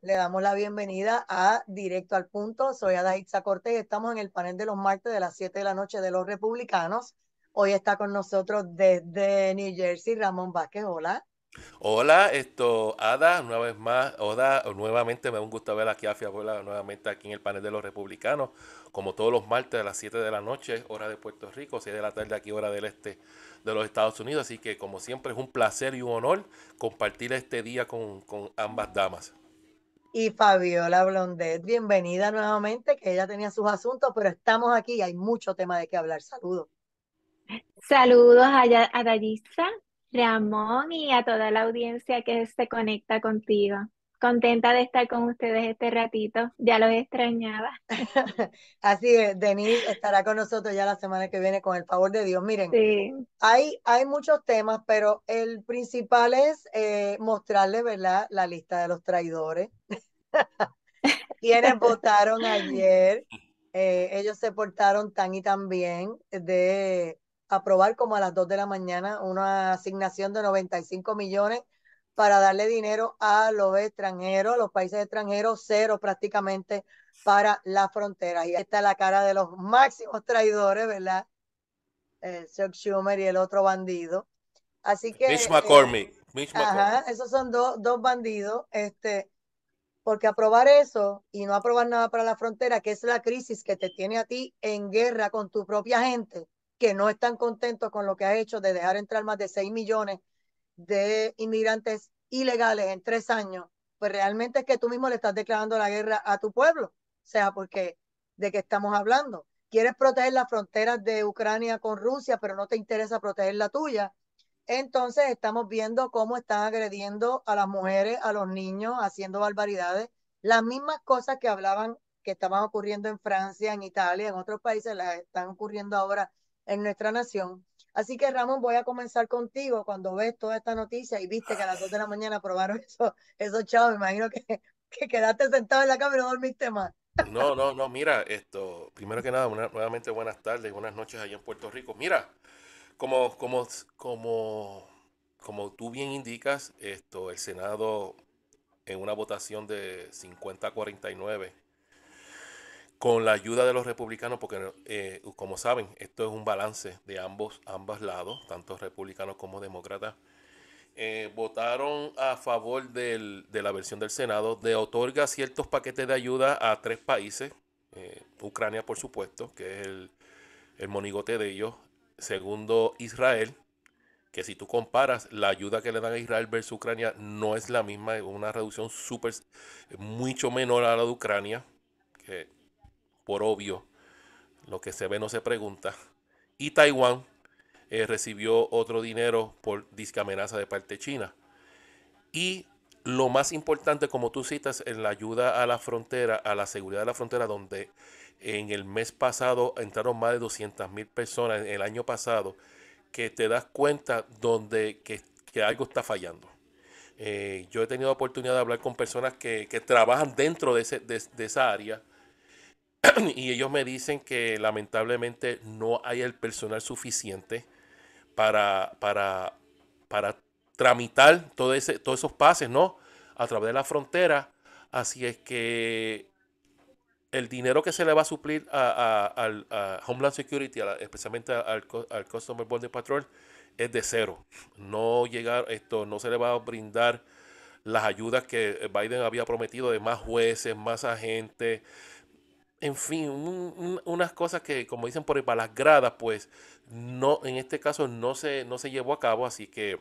Le damos la bienvenida a Directo al Punto. Soy Ada Adaitza Cortés. Estamos en el panel de los martes de las 7 de la noche de los republicanos. Hoy está con nosotros desde New Jersey Ramón Vázquez. Hola. Hola, esto, Ada, una vez más, Oda, nuevamente me da un gusto ver aquí a nuevamente aquí en el panel de los republicanos, como todos los martes a las 7 de la noche, hora de Puerto Rico, 6 de la tarde aquí, hora del este de los Estados Unidos, así que como siempre es un placer y un honor compartir este día con, con ambas damas y Fabiola Blondet. Bienvenida nuevamente, que ella tenía sus asuntos, pero estamos aquí y hay mucho tema de qué hablar. Saludos. Saludos a, a Dayisa, Ramón y a toda la audiencia que se conecta contigo. Contenta de estar con ustedes este ratito, ya los extrañaba. Así es, Denise estará con nosotros ya la semana que viene con el favor de Dios. Miren, hay, hay muchos temas, pero el principal es eh, mostrarles ¿verdad?, la lista de los traidores. quienes votaron ayer, eh, ellos se portaron tan y tan bien de aprobar como a las 2 de la mañana una asignación de 95 millones para darle dinero a los extranjeros, a los países extranjeros, cero prácticamente para la frontera Y ahí está la cara de los máximos traidores, ¿verdad? Chuck Schumer y el otro bandido. Así que... Mitch McCormick. Eh, ajá, esos son dos bandidos. Este, porque aprobar eso y no aprobar nada para la frontera, que es la crisis que te tiene a ti en guerra con tu propia gente, que no están contentos con lo que has hecho de dejar entrar más de 6 millones de inmigrantes ilegales en tres años, pues realmente es que tú mismo le estás declarando la guerra a tu pueblo. O sea, porque de qué estamos hablando. Quieres proteger las fronteras de Ucrania con Rusia, pero no te interesa proteger la tuya. Entonces estamos viendo cómo están agrediendo a las mujeres, a los niños, haciendo barbaridades. Las mismas cosas que hablaban que estaban ocurriendo en Francia, en Italia, en otros países, las están ocurriendo ahora en nuestra nación. Así que Ramón, voy a comenzar contigo. Cuando ves toda esta noticia y viste que a las dos de la mañana probaron eso, esos chavos, me imagino que, que, quedaste sentado en la cama y no dormiste más. No, no, no, mira, esto, primero que nada, nuevamente buenas tardes, buenas noches allá en Puerto Rico. Mira, como, como, como, tú bien indicas, esto, el Senado en una votación de 50 a 49 con la ayuda de los republicanos, porque eh, como saben, esto es un balance de ambos, ambos lados, tanto republicanos como demócratas, eh, votaron a favor de la versión del Senado de otorga ciertos paquetes de ayuda a tres países, eh, Ucrania por supuesto, que es el monigote de ellos, Segundo, Israel, que si tú comparas la ayuda que le dan a Israel versus Ucrania, no es la misma, es una reducción súper, mucho menor a la de Ucrania, que por obvio, lo que se ve no se pregunta. Y Taiwán eh, recibió otro dinero por disca amenaza de parte China. Y lo más importante, como tú citas, en la ayuda a la frontera, a la seguridad de la frontera, donde en el mes pasado entraron más de 200 mil personas, en el año pasado, que te das cuenta donde que, que algo está fallando. Eh, yo he tenido oportunidad de hablar con personas que, trabajan dentro de, esa área y ellos me dicen que lamentablemente no hay el personal suficiente para, para, para tramitar ese, todos esos pases, ¿no? A través de la frontera. Así es que el dinero que se le va a suplir a, Homeland Security, especialmente al, al Customer Border Patrol, es de cero. No llegar, esto no se le va a brindar las ayudas que Biden había prometido de más jueces, más agentes, en fin, unas cosas que, como dicen por ahí, para las gradas, pues no, en este caso no se, no se llevó a cabo, así que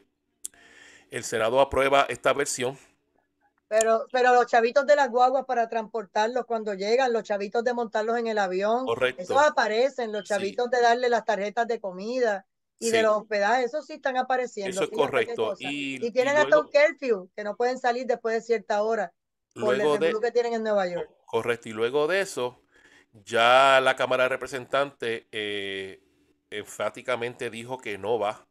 el Senado aprueba esta versión pero, pero los chavitos de las guaguas para transportarlos cuando llegan, los chavitos de montarlos en el avión, esos aparecen, los chavitos de darle las tarjetas de comida y de los hospedajes, esos sí están apareciendo. Eso es correcto. Y, tienen hasta un curfew, que no pueden salir después de cierta hora, por el lo que tienen en Nueva York. Correcto, y luego de eso, ya la Cámara de Representantes eh, enfáticamente dijo que no va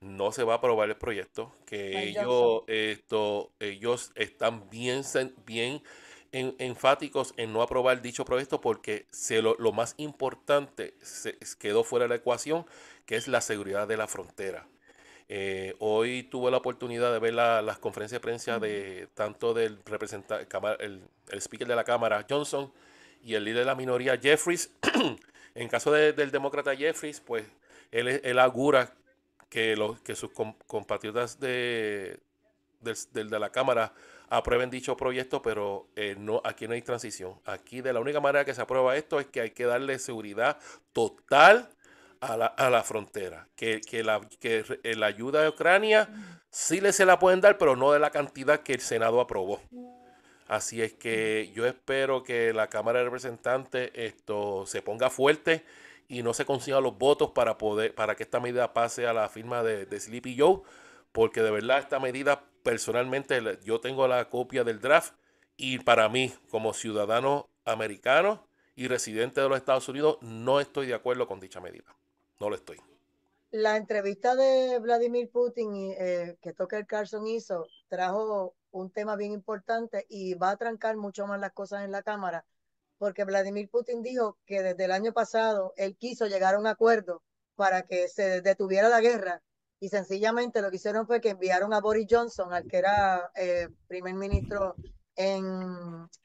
no se va a aprobar el proyecto, que pues ellos, esto, ellos están bien, bien enfáticos en no aprobar dicho proyecto porque se lo, más importante se quedó fuera de la ecuación, que es la seguridad de la frontera. Eh, hoy tuve la oportunidad de ver las conferencias de prensa de tanto del representante, el, speaker de la Cámara, Johnson, y el líder de la minoría, Jeffries. en caso del demócrata Jeffries, pues él, él augura que, los, que sus compatriotas de, la Cámara aprueben dicho proyecto, pero eh, no, aquí no hay transición. Aquí de la única manera que se aprueba esto es que hay que darle seguridad total a la, frontera. Que, la, que eh, la ayuda de Ucrania sí le se la pueden dar, pero no de la cantidad que el Senado aprobó. Así es que yo espero que la Cámara de Representantes esto se ponga fuerte y no se consigan los votos para poder para que esta medida pase a la firma de, de Sleepy Joe, porque de verdad esta medida personalmente yo tengo la copia del draft y para mí como ciudadano americano y residente de los Estados Unidos no estoy de acuerdo con dicha medida. No lo estoy. La entrevista de Vladimir Putin eh, que Tucker Carlson hizo trajo un tema bien importante y va a trancar mucho más las cosas en la Cámara porque Vladimir Putin dijo que desde el año pasado él quiso llegar a un acuerdo para que se detuviera la guerra y sencillamente lo que hicieron fue que enviaron a Boris Johnson, al que era eh, primer ministro en,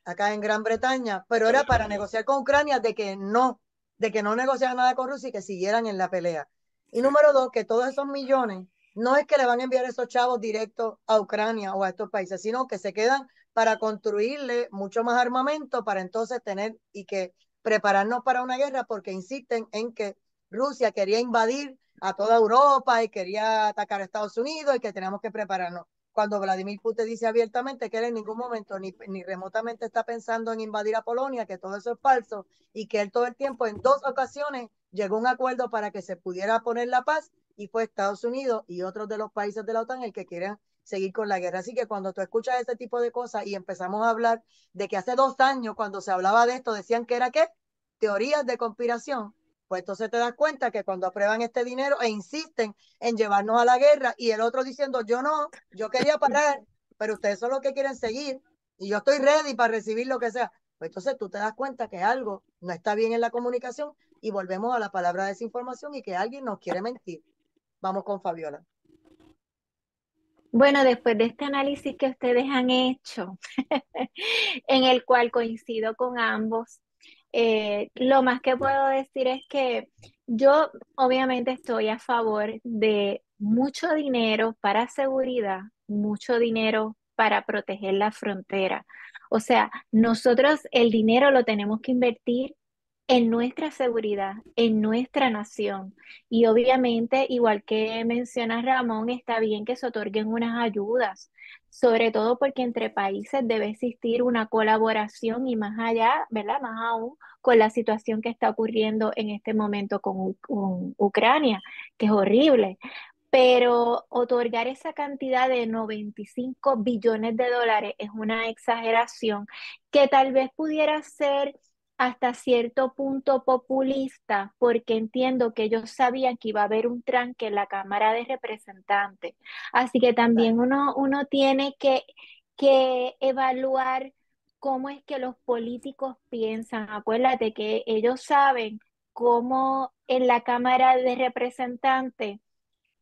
acá en Gran Bretaña, pero era para negociar con Ucrania de que no, de que no negociaran nada con Rusia y que siguieran en la pelea. Y número dos, que todos esos millones no es que le van a enviar esos chavos directos a Ucrania o a estos países, sino que se quedan para construirle mucho más armamento para entonces tener y que prepararnos para una guerra porque insisten en que Rusia quería invadir a toda Europa y quería atacar a Estados Unidos y que tenemos que prepararnos. Cuando Vladimir Putin dice abiertamente que él en ningún momento ni, ni remotamente está pensando en invadir a Polonia, que todo eso es falso y que él todo el tiempo en dos ocasiones llegó a un acuerdo para que se pudiera poner la paz y fue Estados Unidos y otros de los países de la OTAN el que quieran seguir con la guerra. Así que cuando tú escuchas ese tipo de cosas y empezamos a hablar de que hace dos años cuando se hablaba de esto decían que era qué, teorías de conspiración, pues entonces te das cuenta que cuando aprueban este dinero e insisten en llevarnos a la guerra y el otro diciendo yo no, yo quería parar, pero ustedes son los que quieren seguir y yo estoy ready para recibir lo que sea. Pues entonces tú te das cuenta que algo no está bien en la comunicación y volvemos a la palabra desinformación y que alguien nos quiere mentir. Vamos con Fabiola. Bueno, después de este análisis que ustedes han hecho, en el cual coincido con ambos, eh, lo más que puedo decir es que yo obviamente estoy a favor de mucho dinero para seguridad, mucho dinero para proteger la frontera. O sea, nosotros el dinero lo tenemos que invertir en nuestra seguridad, en nuestra nación. Y obviamente, igual que menciona Ramón, está bien que se otorguen unas ayudas, sobre todo porque entre países debe existir una colaboración y más allá, ¿verdad? Más aún con la situación que está ocurriendo en este momento con, con Ucrania, que es horrible. Pero otorgar esa cantidad de 95 billones de dólares es una exageración que tal vez pudiera ser hasta cierto punto populista, porque entiendo que ellos sabían que iba a haber un tranque en la Cámara de Representantes. Así que también uno, uno tiene que, que evaluar cómo es que los políticos piensan. Acuérdate que ellos saben cómo en la Cámara de Representantes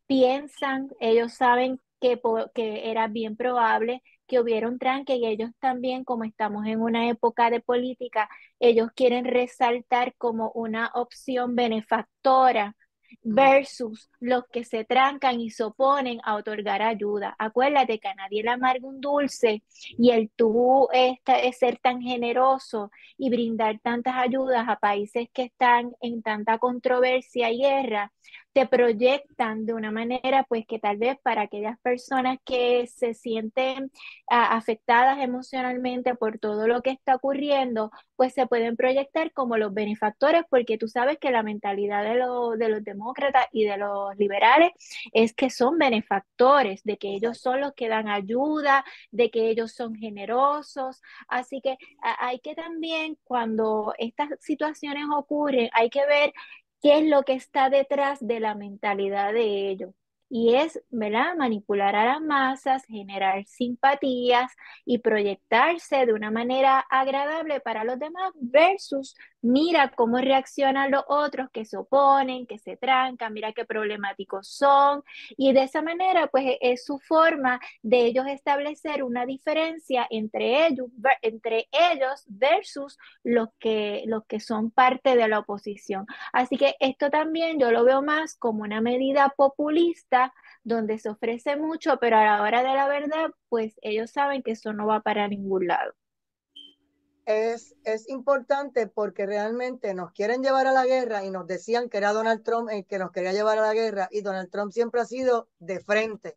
piensan, ellos saben que, que era bien probable que hubieron tranque y ellos también, como estamos en una época de política, ellos quieren resaltar como una opción benefactora versus los que se trancan y se oponen a otorgar ayuda. Acuérdate que a nadie le amarga un dulce y el tú este, es ser tan generoso y brindar tantas ayudas a países que están en tanta controversia y guerra, te proyectan de una manera pues que tal vez para aquellas personas que se sienten ah, afectadas emocionalmente por todo lo que está ocurriendo, pues se pueden proyectar como los benefactores porque tú sabes que la mentalidad de, los demócratas y de los liberales es que son benefactores, de que ellos son los que dan ayuda, de que ellos son generosos. Así que ah, hay que también cuando estas situaciones ocurren, hay que ver qué es lo que está detrás de la mentalidad de ellos y es ¿verdad? manipular a las masas, generar simpatías y proyectarse de una manera agradable para los demás versus mira cómo reaccionan los otros que se oponen, que se trancan, mira qué problemáticos son y de esa manera pues e-, es su forma de ellos establecer una diferencia entre ellos, entre ellos versus los que, los que son parte de la oposición. Así que esto también yo lo veo más como una medida populista donde se ofrece mucho, pero a la hora de la verdad, pues ellos saben que eso no va para ningún lado. Es, es importante porque realmente nos quieren llevar a la guerra y nos decían que era Donald Trump el que nos quería llevar a la guerra y Donald Trump siempre ha sido de frente.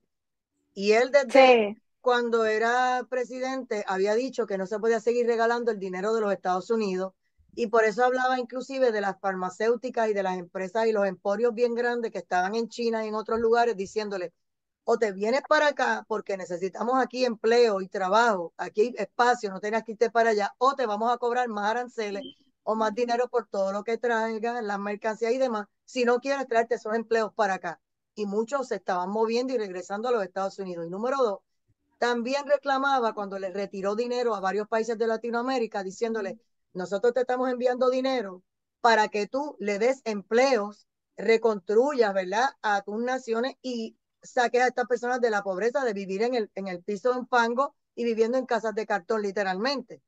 Y él desde cuando era presidente había dicho que no se podía seguir regalando el dinero de los Estados Unidos, y por eso hablaba inclusive de las farmacéuticas y de las empresas y los emporios bien grandes que estaban en China y en otros lugares diciéndole, o te vienes para acá porque necesitamos aquí empleo y trabajo, aquí espacio, no tienes que irte para allá, o te vamos a cobrar más aranceles o más dinero por todo lo que traigan, las mercancías y demás, si no quieres traerte esos empleos para acá. Y muchos se estaban moviendo y regresando a los Estados Unidos. Y número dos, también reclamaba cuando le retiró dinero a varios países de Latinoamérica, diciéndole, nosotros te estamos enviando dinero para que tú le des empleos, reconstruyas, ¿verdad?, a tus naciones y saques a estas personas de la pobreza, de vivir en el, en el piso de un fango y viviendo en casas de cartón, literalmente.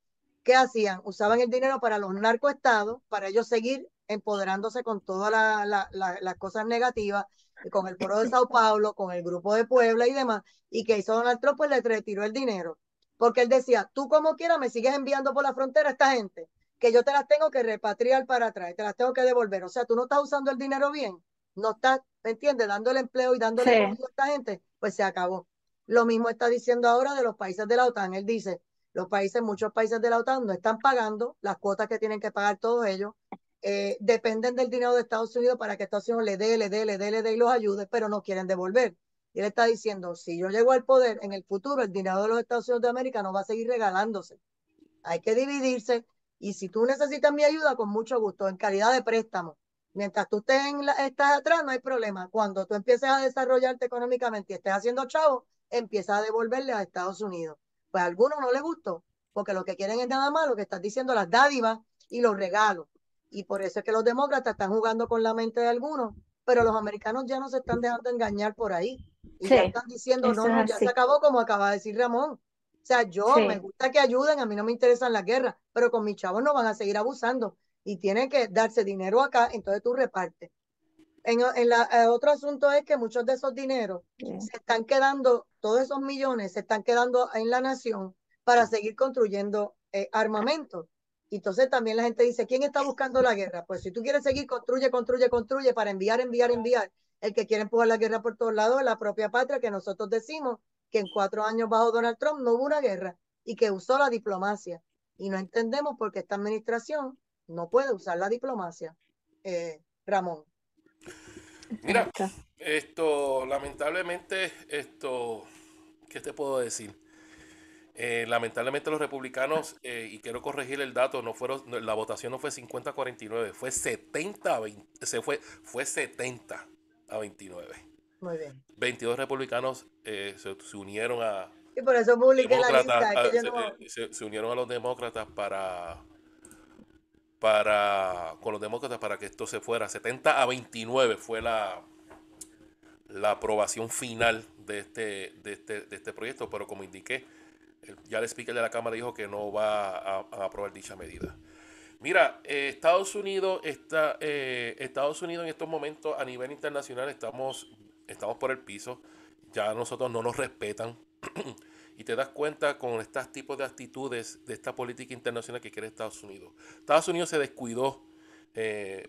¿Qué hacían? Usaban el dinero para los narcoestados, para ellos seguir empoderándose con todas las cosas negativas, con el foro de Sao Paulo, con el grupo de Puebla y demás, y que hizo Donald Trump, pues le retiró el dinero. Porque él decía, tú como quieras me sigues enviando por la frontera a esta gente que yo te las tengo que repatriar para atrás, te las tengo que devolver. O sea, tú no estás usando el dinero bien, no estás, ¿me entiendes? Dándole empleo y dándole a esta gente, pues se acabó. Lo mismo está diciendo ahora de los países de la OTAN. Él dice, los países, muchos países de la OTAN no están pagando las cuotas que tienen que pagar todos ellos. Eh, dependen del dinero de Estados Unidos para que Estados Unidos le dé, le dé, le dé, le dé y los ayude, pero no quieren devolver. Y él está diciendo, si yo llego al poder en el futuro, el dinero de los Estados Unidos de América no va a seguir regalándose. Hay que dividirse, y si tú necesitas mi ayuda, con mucho gusto, en calidad de préstamo. Mientras tú estés, estás atrás, no hay problema. Cuando tú empieces a desarrollarte económicamente y estés haciendo chavo, empieza a devolverle a Estados Unidos. Pues a algunos no les gustó, porque lo que quieren es nada más lo que estás diciendo, las dádivas y los regalos. Y por eso es que los demócratas están jugando con la mente de algunos, pero los americanos ya no se están dejando engañar por ahí. Y ya están diciendo, no, no, ya se acabó, como acaba de decir Ramón. O sea, yo me gusta que ayuden, a mí no me interesan las guerras, pero con mis chavos no van a seguir abusando y tienen que darse dinero acá, entonces tú repartes. En, la, el eh, otro asunto es que muchos de esos dineros se están quedando, todos esos millones se están quedando en la nación para seguir construyendo eh, armamento. Entonces también la gente dice, ¿quién está buscando la guerra? Pues si tú quieres seguir, construye, construye, construye para enviar, enviar, enviar. El que quiere empujar la guerra por todos lados es la propia patria que nosotros decimos que en cuatro años bajo Donald Trump no hubo una guerra y que usó la diplomacia. Y no entendemos por qué esta administración no puede usar la diplomacia. Eh, Ramón. Mira, esto, lamentablemente, esto, ¿qué te puedo decir? Eh, lamentablemente los republicanos, eh, y quiero corregir el dato, no fueron, la votación no fue 50 a 49, fue 70 20, se fue, fue 70 a 29. Muy bien. 22 republicanos eh, se, unieron a. Y por eso la lista. que ah, eh, se, unieron a los demócratas para. para con los demócratas para que esto se fuera. 70 a 29 fue la, la aprobación final de este, de este, de este proyecto, pero como indiqué, ya el speaker de la Cámara dijo que no va a, aprobar dicha medida. Mira, eh, Estados Unidos está, Estados Unidos en estos momentos a nivel internacional estamos estamos por el piso, ya nosotros no nos respetan. y te das cuenta con estos tipos de actitudes de esta política internacional que quiere Estados Unidos. Estados Unidos se descuidó eh,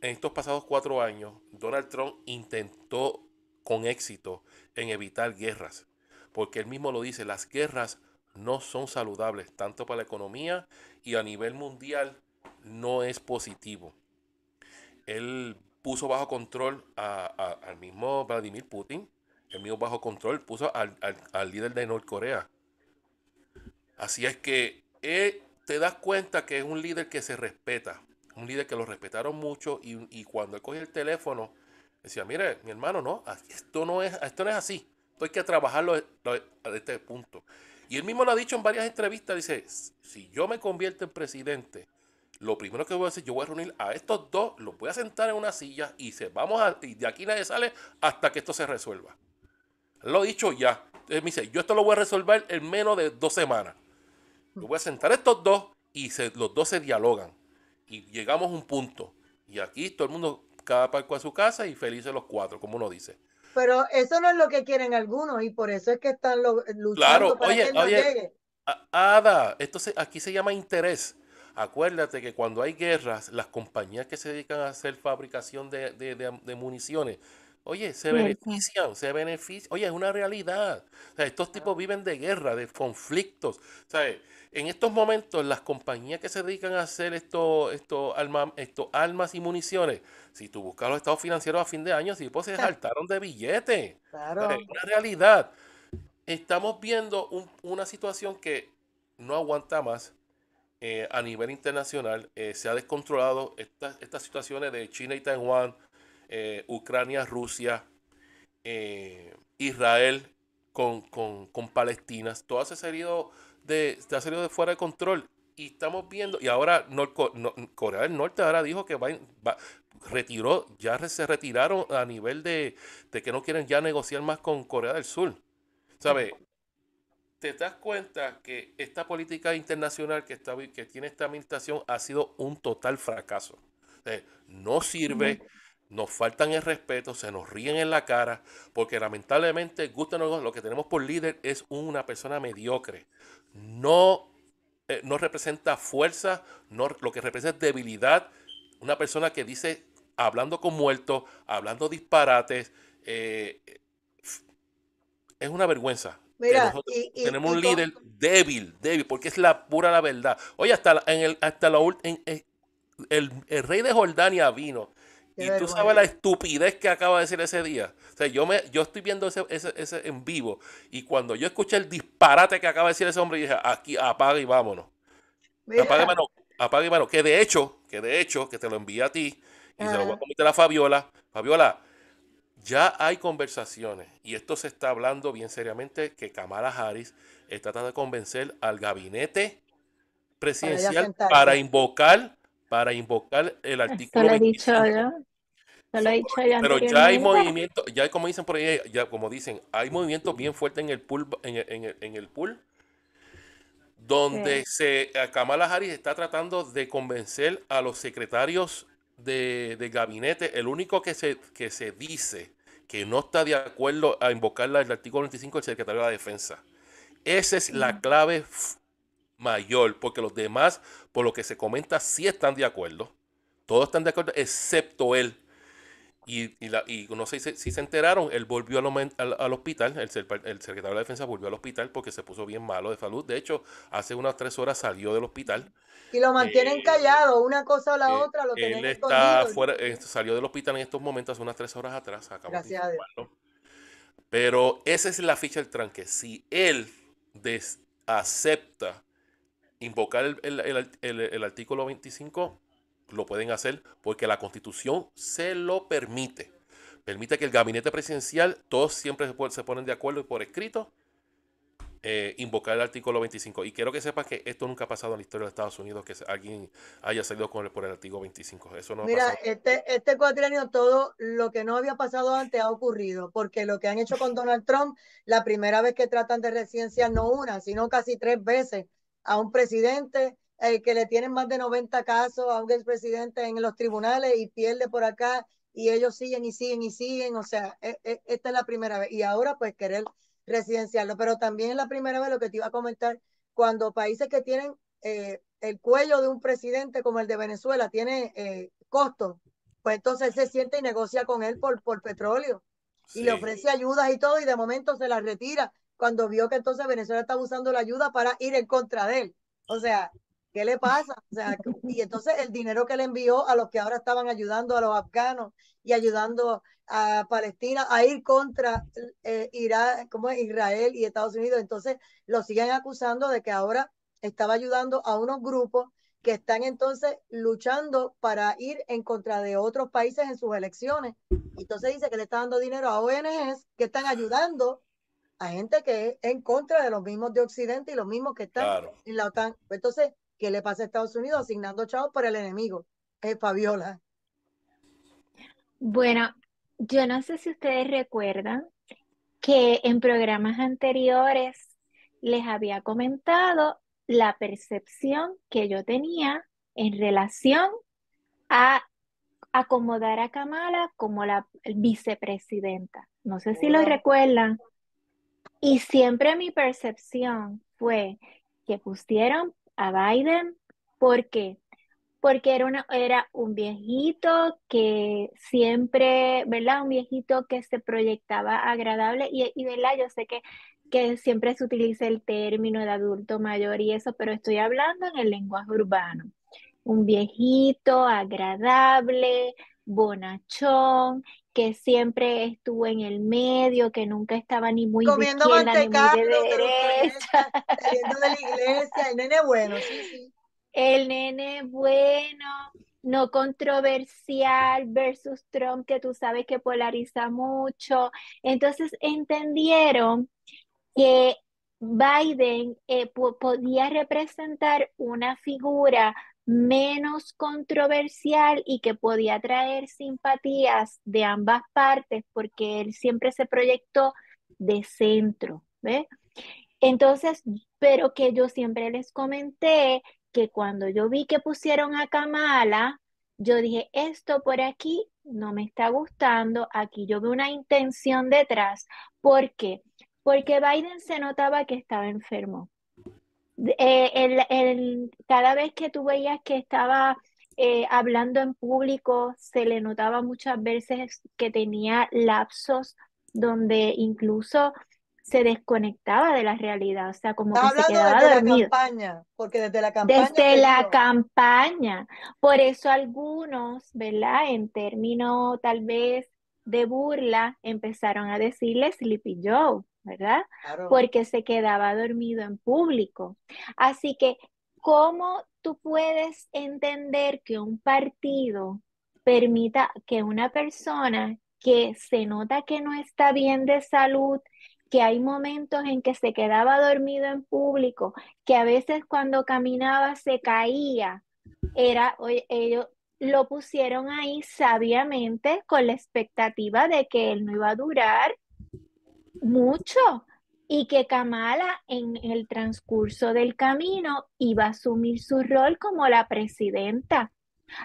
en estos pasados cuatro años. Donald Trump intentó con éxito en evitar guerras, porque él mismo lo dice, las guerras no son saludables, tanto para la economía y a nivel mundial no es positivo. Él puso bajo control al mismo Vladimir Putin, el mismo bajo control, puso al, líder de Norcorea. Así es que eh, te das cuenta que es un líder que se respeta, un líder que lo respetaron mucho y, cuando él coge el teléfono, decía, mire, mi hermano, no, esto no es, esto no es así, esto hay que trabajarlo a este punto. Y él mismo lo ha dicho en varias entrevistas, dice, si yo me convierto en presidente, lo primero que voy a hacer, yo voy a reunir a estos dos, los voy a sentar en una silla y se vamos a, y de aquí nadie sale hasta que esto se resuelva. Lo he dicho ya. entonces me dice, yo esto lo voy a resolver en menos de dos semanas. Lo voy a sentar a estos dos y se, los dos se dialogan. Y llegamos a un punto. Y aquí todo el mundo, cada palco a su casa y felices los cuatro, como uno dice. Pero eso no es lo que quieren algunos y por eso es que están luchando para que no llegue. Ada, esto aquí se llama interés Acuérdate que cuando hay guerras, las compañías que se dedican a hacer fabricación de, municiones, oye, se benefician, se benefician. Oye, es una realidad. O sea, estos tipos viven de guerra, de conflictos. En estos momentos, las compañías que se dedican a hacer esto esto, esto, armas y municiones, si tú buscas los estados financieros a fin de año, si pues se saltaron de billete. Claro. Es una realidad. Estamos viendo una situación que no aguanta más. Eh, a nivel internacional eh, se ha descontrolado estas situaciones de China y Taiwán, eh, Ucrania, Rusia, Israel con, con, Palestina. Todo se ha salido de, de fuera de control. Y estamos viendo, y ahora Corea del Norte ahora dijo que va, retiró, ya se retiraron a nivel de, de que no quieren ya negociar más con Corea del Sur. ¿Sabes? te das cuenta que esta política internacional que, tiene esta administración ha sido un total fracaso. no sirve, nos faltan el respeto, se nos ríen en la cara, porque lamentablemente, gusta lo que tenemos por líder es una persona mediocre. Eh, no, representa fuerza, no, lo que representa es debilidad. Una persona que dice hablando con muertos, hablando disparates. Eh, es una vergüenza, tenemos un líder débil, débil, porque es la pura la verdad. Oye, hasta en el, hasta la en, el, rey de Jordania vino. y tú sabes la estupidez que acaba de decir ese día. O sea, yo me, yo estoy viendo ese, en vivo. Y cuando yo escuché el disparate que acaba de decir ese hombre, dije, aquí apaga y vámonos. Apaga y vámonos. Apaga y Que de hecho, que de hecho, que te lo envía a ti, y se lo va a cometer a Fabiola. Fabiola, ya hay conversaciones, y esto se está hablando bien seriamente, que Kamala Harris está tratando de convencer al gabinete presidencial para, invocar para invocar el artículo he Lo ya pero ya hay movimiento, ya como dicen por ahí, ya como dicen, hay movimiento bien fuerte en el pool, en el, pool donde se eh, Kamala Harris está tratando de convencer a los secretarios de, gabinete, el único que se, que se dice que no está de acuerdo a invocar el artículo 25 del secretario de la Defensa. Esa es la clave mayor, porque los demás, por lo que se comenta, sí están de acuerdo. Todos están de acuerdo, excepto él. Y, no sé si, se enteraron, él volvió al, hospital, el, secretario de la defensa volvió al hospital porque se puso bien malo de salud. De hecho, hace unas tres horas salió del hospital. Y lo mantienen eh, callado, una cosa o la eh, otra. Lo él está eh, salió del hospital en estos momentos, hace unas tres horas atrás. Gracias a Dios. Pero esa es la ficha del tranque. Si él acepta invocar el, el artículo 25 lo pueden hacer porque la constitución se lo permite. Permite que el gabinete presidencial, todos siempre se ponen de acuerdo y por escrito, eh, invocar el artículo 25. Y quiero que sepas que esto nunca ha pasado en la historia de Estados Unidos, que alguien haya salido con por el artículo 25. Eso no Mira, este, este cuatrienio todo lo que no había pasado antes ha ocurrido, porque lo que han hecho con Donald Trump, la primera vez que tratan de residencia no una, sino casi tres veces a un presidente eh, que le tienen más de 90 casos a un presidente en los tribunales y pierde por acá y ellos siguen y siguen y siguen. O sea, e, e, esta es la primera vez. Y ahora pues querer residenciarlo. Pero también es la primera vez lo que te iba a comentar, cuando países que tienen eh, el cuello de un presidente como el de Venezuela tiene eh, costos, pues entonces se siente y negocia con él por, por petróleo. Y le ofrece ayudas y todo, y de momento se las retira cuando vio que entonces Venezuela estaba usando la ayuda para ir en contra de él. O sea, ¿Qué le pasa? y entonces el dinero que le envió a los que ahora estaban ayudando a los afganos y ayudando a Palestina a ir contra eh, como Israel y Estados Unidos. Entonces lo siguen acusando de que ahora estaba ayudando a unos grupos que están entonces luchando para ir en contra de otros países en sus elecciones. Entonces dice que le está dando dinero a ONGs que están ayudando a gente que es en contra de los mismos de Occidente y los mismos que están en la OTAN. Entonces, ¿Qué le pasa a Estados Unidos asignando chavos para el enemigo. Es Fabiola. Bueno, yo no sé si ustedes recuerdan que en programas anteriores les había comentado la percepción que yo tenía en relación a acomodar a Kamala como la vicepresidenta. No sé si lo recuerdan. Y siempre mi percepción fue que pusieron a Biden. ¿Por qué? Porque era, era un viejito que siempre, ¿verdad? Un viejito que se proyectaba agradable y, y ¿verdad? Yo sé que, que siempre se utiliza el término de adulto mayor y eso, pero estoy hablando en el lenguaje urbano. Un viejito agradable, bonachón que siempre estuvo en el medio, que nunca estaba ni muy comiendo de ni muy derecha, iglesia, el nene bueno, sí, El nene bueno, no controversial versus Trump, que tú sabes que polariza mucho. Entonces entendieron que Biden eh, podía representar una figura menos controversial y que podía traer simpatías de ambas partes porque él siempre se proyectó de centro, Entonces, pero que yo siempre les comenté que cuando yo vi que pusieron a Kamala, yo dije, esto por aquí no me está gustando, aquí yo veo una intención detrás. ¿Por qué? Porque Biden se notaba que estaba enfermo. Eh, el, cada vez que tú veías que estaba eh, hablando en público, se le notaba muchas veces que tenía lapsos donde incluso se desconectaba de la realidad, o sea, como se quedaba desde La campaña, porque desde la campaña. Desde la campaña. Por eso algunos, ¿verdad? En términos tal vez de burla, empezaron a decirle Sleepy Joe. ¿verdad? Porque se quedaba dormido en público. Así que, ¿cómo tú puedes entender que un partido permita que una persona que se nota que no está bien de salud, que hay momentos en que se quedaba dormido en público, que a veces cuando caminaba se caía, era, ellos lo pusieron ahí sabiamente con la expectativa de que él no iba a durar, mucho y que Kamala en el transcurso del camino iba a asumir su rol como la presidenta.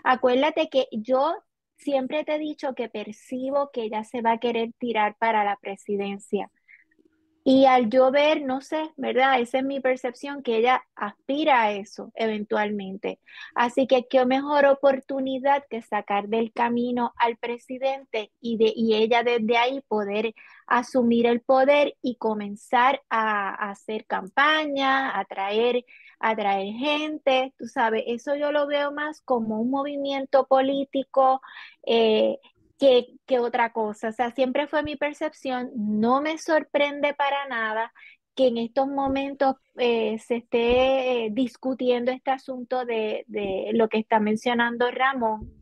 Acuérdate que yo siempre te he dicho que percibo que ella se va a querer tirar para la presidencia. Y al llover, ver, no sé, ¿verdad? Esa es mi percepción, que ella aspira a eso eventualmente. Así que qué mejor oportunidad que sacar del camino al presidente y, de, ella desde ahí poder asumir el poder y comenzar a, hacer campaña, a traer, gente, tú sabes, eso yo lo veo más como un movimiento político eh, que, otra cosa. O sea, siempre fue mi percepción, no me sorprende para nada que en estos momentos eh, se esté eh, discutiendo este asunto de, de, lo que está mencionando Ramón,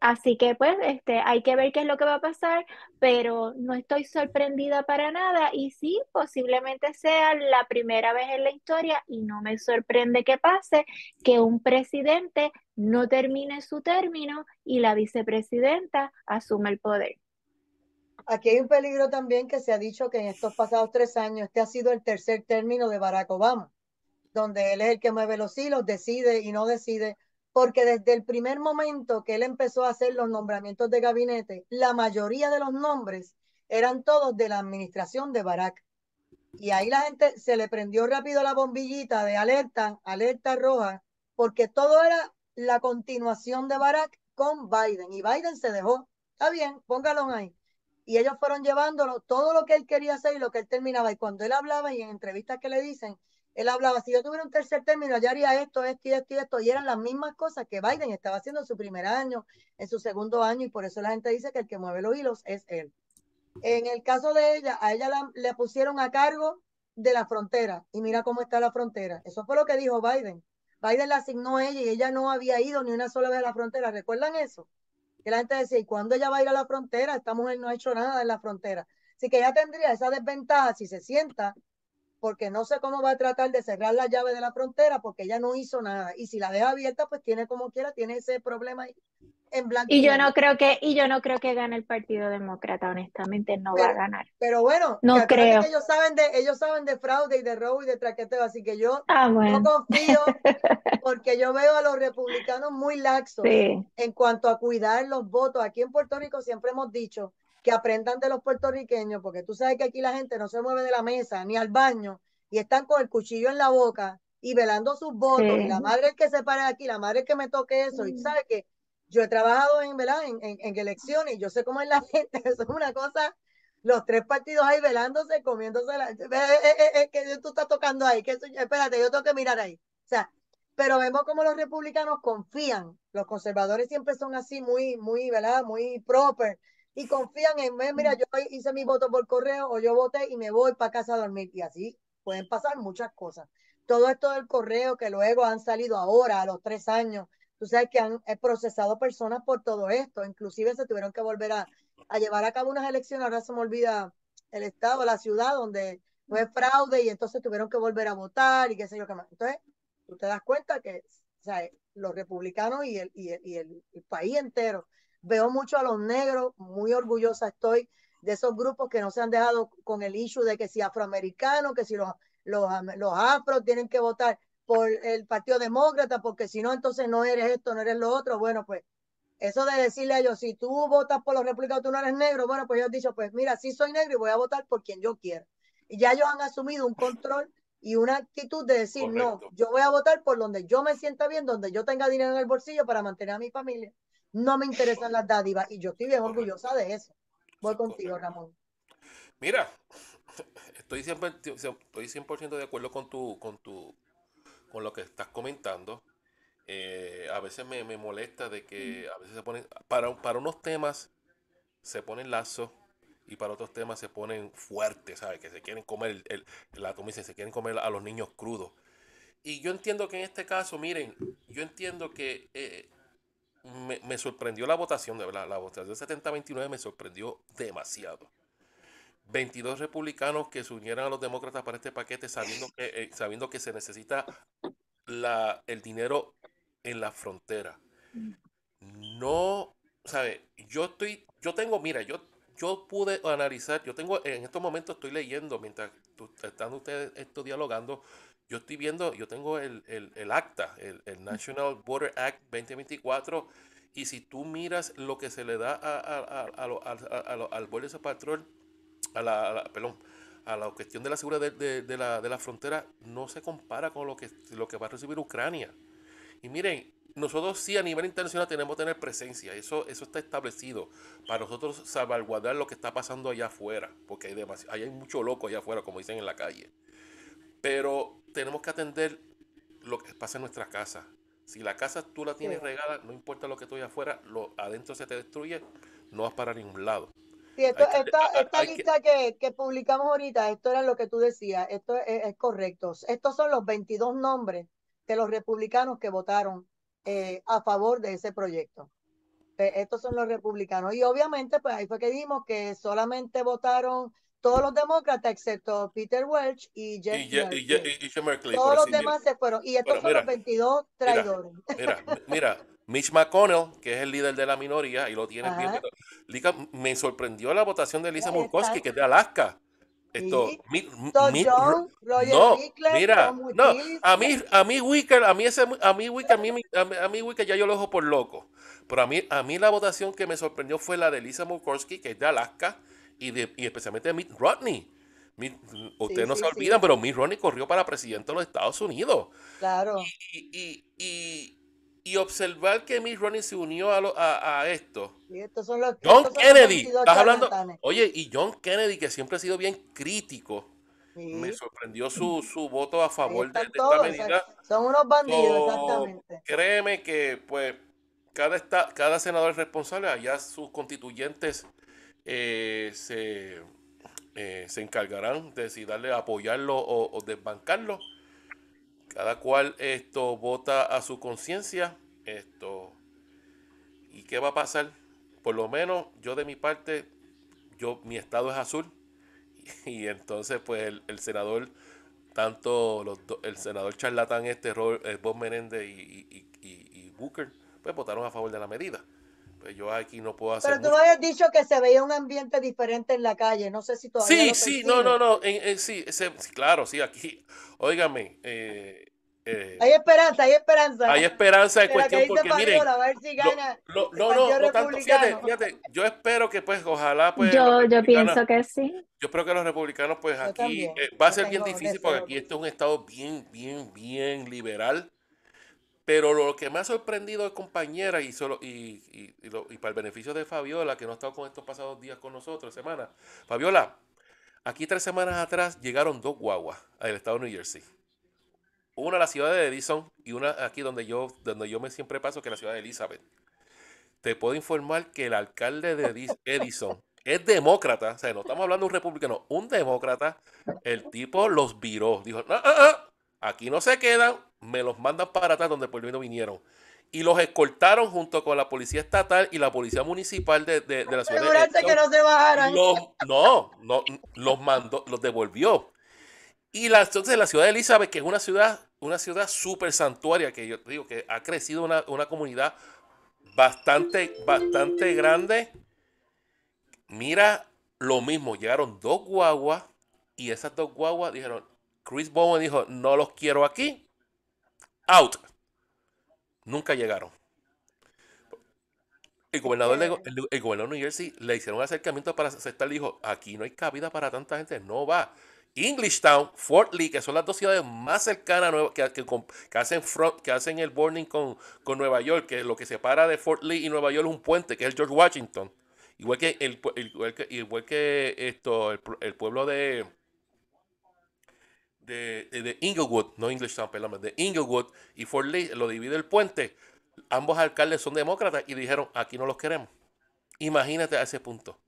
Así que pues este, hay que ver qué es lo que va a pasar, pero no estoy sorprendida para nada y sí, posiblemente sea la primera vez en la historia y no me sorprende que pase que un presidente no termine su término y la vicepresidenta asuma el poder. Aquí hay un peligro también que se ha dicho que en estos pasados tres años este ha sido el tercer término de Barack Obama, donde él es el que mueve los hilos, decide y no decide porque desde el primer momento que él empezó a hacer los nombramientos de gabinete, la mayoría de los nombres eran todos de la administración de Barack. Y ahí la gente se le prendió rápido la bombillita de alerta, alerta roja, porque todo era la continuación de Barack con Biden. Y Biden se dejó, está bien, póngalo ahí. Y ellos fueron llevándolo todo lo que él quería hacer y lo que él terminaba. Y cuando él hablaba y en entrevistas que le dicen, él hablaba, si yo tuviera un tercer término, yo haría esto, esto y esto y esto. Y eran las mismas cosas que Biden estaba haciendo en su primer año, en su segundo año, y por eso la gente dice que el que mueve los hilos es él. En el caso de ella, a ella la, le pusieron a cargo de la frontera. Y mira cómo está la frontera. Eso fue lo que dijo Biden. Biden la asignó a ella y ella no había ido ni una sola vez a la frontera. ¿Recuerdan eso? Que la gente decía, ¿y cuándo ella va a ir a la frontera? Esta mujer no ha hecho nada en la frontera. Así que ella tendría esa desventaja si se sienta porque no sé cómo va a tratar de cerrar la llave de la frontera porque ella no hizo nada. Y si la deja abierta, pues tiene como quiera, tiene ese problema ahí. Y, yo no creo que, y yo no creo que gane el Partido Demócrata, honestamente, no va a ganar. Pero bueno, creo. ellos saben de, ellos saben de fraude y de robo y de traqueteo, así que yo ah, no confío porque yo veo a los republicanos muy laxos en cuanto a cuidar los votos. Aquí en Puerto Rico siempre hemos dicho que aprendan de los puertorriqueños, porque tú sabes que aquí la gente no se mueve de la mesa ni al baño y están con el cuchillo en la boca y velando sus votos. Y la madre es que se pare aquí, la madre es que me toque eso. Y mm. sabe que yo he trabajado en, En, elecciones y yo sé cómo es la gente, eso es una cosa, los tres partidos ahí velándose, comiéndose la... Eh, eh, eh, que tú estás tocando ahí, que espérate, yo tengo que mirar ahí. O sea, pero vemos cómo los republicanos confían, los conservadores siempre son así, muy, muy, ¿verdad? Muy proper, y confían en, mira, yo hice mi voto por correo o yo voté y me voy para casa a dormir. Y así pueden pasar muchas cosas. Todo esto del correo que luego han salido ahora, a los tres años, tú sabes que han eh, procesado personas por todo esto, inclusive se tuvieron que volver a, llevar a cabo unas elecciones, ahora se me olvida el estado, la ciudad donde fue fraude y entonces tuvieron que volver a votar y qué sé yo qué más. Entonces, tú te das cuenta que los republicanos y, el, y, el, y el, país entero, veo mucho a los negros, muy orgullosa estoy de esos grupos que no se han dejado con el issue de que si afroamericanos, que si los, los, los afros tienen que votar por el Partido Demócrata, porque si no, entonces no eres esto, no eres lo otro. Bueno, pues eso de decirle a ellos, si tú votas por los republicanos, tú no eres negro, bueno, pues ellos han dicho, pues mira, si soy negro y voy a votar por quien yo quiera. Y ya ellos han asumido un control y una actitud de decir, no, yo voy a votar por donde yo me sienta bien, donde yo tenga dinero en el bolsillo para mantener a mi familia. No me interesan las dádivas y yo estoy bien orgullosa de eso. Voy contigo, Ramón. Mira, estoy siempre estoy 100% de acuerdo con tu, con tu con lo que estás comentando. Eh, a veces me, molesta de que a veces se ponen, para, para unos temas se ponen lazos y para otros temas se ponen fuertes, ¿sabes? Que se quieren comer, el, la, comida se quieren comer a los niños crudos. Y yo entiendo que en este caso, miren, yo entiendo que eh, me, sorprendió la votación, de la votación 70-29 me sorprendió demasiado. 22 republicanos que se unieran a los demócratas para este paquete sabiendo que, eh, sabiendo que se necesita la, el dinero en la frontera. Mm. No, sabe Yo estoy, yo tengo, mira, yo, yo pude analizar, yo tengo, en estos momentos estoy leyendo, mientras están ustedes esto dialogando, yo estoy viendo, yo tengo el, acta, el, mm. National Border Act 2024, y si tú miras lo que se le da a, a, a, a al, al, al, patrón, a la, la perdón, a la cuestión de la seguridad de, la, frontera no se compara con lo que, lo que va a recibir Ucrania. Y miren, nosotros sí a nivel internacional tenemos que tener presencia, eso, eso está establecido, para nosotros salvaguardar lo que está pasando allá afuera, porque hay, demasi hay mucho loco allá afuera, como dicen en la calle. Pero tenemos que atender lo que pasa en nuestra casa. Si la casa tú la tienes regada, no importa lo que tú allá afuera, lo adentro se te destruye, no vas para ningún lado. Sí, esto, esta, esta lista que, que, publicamos ahorita, esto era lo que tú decías, esto es, correcto. Estos son los 22 nombres de los republicanos que votaron eh, a favor de ese proyecto. Eh, estos son los republicanos. Y obviamente, pues ahí fue que dijimos que solamente votaron todos los demócratas, excepto Peter Welch y Jeff y, Merkley. Y, Todos los demás se fueron. Y estos son los 22 traidores. mira, mira Mitch McConnell, que es el líder de la minoría, y lo tiene bien. me sorprendió la votación de Lisa Murkowski, que es de Alaska. Esto, John, Roger no, mira, no, a mí, a mí Wicker, a mí ese, a mí Wicker, a mí, a mí Wicker ya yo lo ojo por loco. Pero a mí, a mí la votación que me sorprendió fue la de Lisa Murkowski, que es de Alaska, y, de, y especialmente de Mitt Rodney. ustedes no se olvidan, pero Mitt Rodney corrió para presidente de los Estados Unidos. Claro. y, y, y y observar que Miss Romney se unió a, a, esto. John Kennedy, hablando. Oye, y John Kennedy, que siempre ha sido bien crítico, me sorprendió su, voto a favor de, esta medida. son unos bandidos, exactamente. Créeme que, pues, cada, esta, cada senador es responsable, allá sus constituyentes eh, se, eh, se encargarán de si apoyarlo o desbancarlo cada cual esto vota a su conciencia esto y qué va a pasar por lo menos yo de mi parte yo mi estado es azul y, entonces pues el, senador tanto los el senador charlatán este eh, Bob Menéndez y, y, Booker pues votaron a favor de la medida yo aquí no puedo hacer. Pero tú habías dicho que se veía un ambiente diferente en la calle, no sé si todavía. Sí, sí, no, no, no, sí, claro, sí, aquí, óigame. Eh, eh, hay esperanza, hay esperanza. Hay esperanza de cuestión porque miren, a no, no, no yo espero que pues ojalá pues Yo yo pienso que sí. Yo creo que los republicanos pues aquí eh, va a ser bien difícil porque aquí esto es un estado bien bien bien liberal pero lo que me ha sorprendido es compañera y, y, para el beneficio de Fabiola, que no ha estado con estos pasados días con nosotros, semana. Fabiola, aquí tres semanas atrás llegaron dos guaguas al estado de New Jersey. Una a la ciudad de Edison y una aquí donde yo, donde yo me siempre paso, que es la ciudad de Elizabeth. Te puedo informar que el alcalde de Edison es demócrata, o sea, no estamos hablando de un republicano, un demócrata, el tipo los viró, dijo, no, ah, ah, ah, aquí no se quedan, me los mandan para atrás donde por menos vinieron. Y los escoltaron junto con la policía estatal y la policía municipal de, la ciudad. De que no no, los mandó, los devolvió. Y entonces la ciudad de Elizabeth, que es una ciudad, una ciudad súper santuaria, que yo digo que ha crecido una, una comunidad bastante, bastante grande. Mira, lo mismo, llegaron dos guaguas y esas dos guaguas dijeron, Chris Bowen dijo, no los quiero aquí, out. Nunca llegaron. El gobernador, de, el, New Jersey le hicieron un acercamiento para aceptar. Le dijo: aquí no hay cabida para tanta gente, no va. Town, Fort Lee, que son las dos ciudades más cercanas que, que, hacen, que hacen el Burning con, Nueva York, que lo que separa de Fort Lee y Nueva York es un puente, que es el George Washington. Igual que el, igual que, esto, el pueblo de de, Inglewood, no English perdón, de Inglewood y Fort Lee, lo divide el puente. Ambos alcaldes son demócratas y dijeron, aquí no los queremos. Imagínate a ese punto.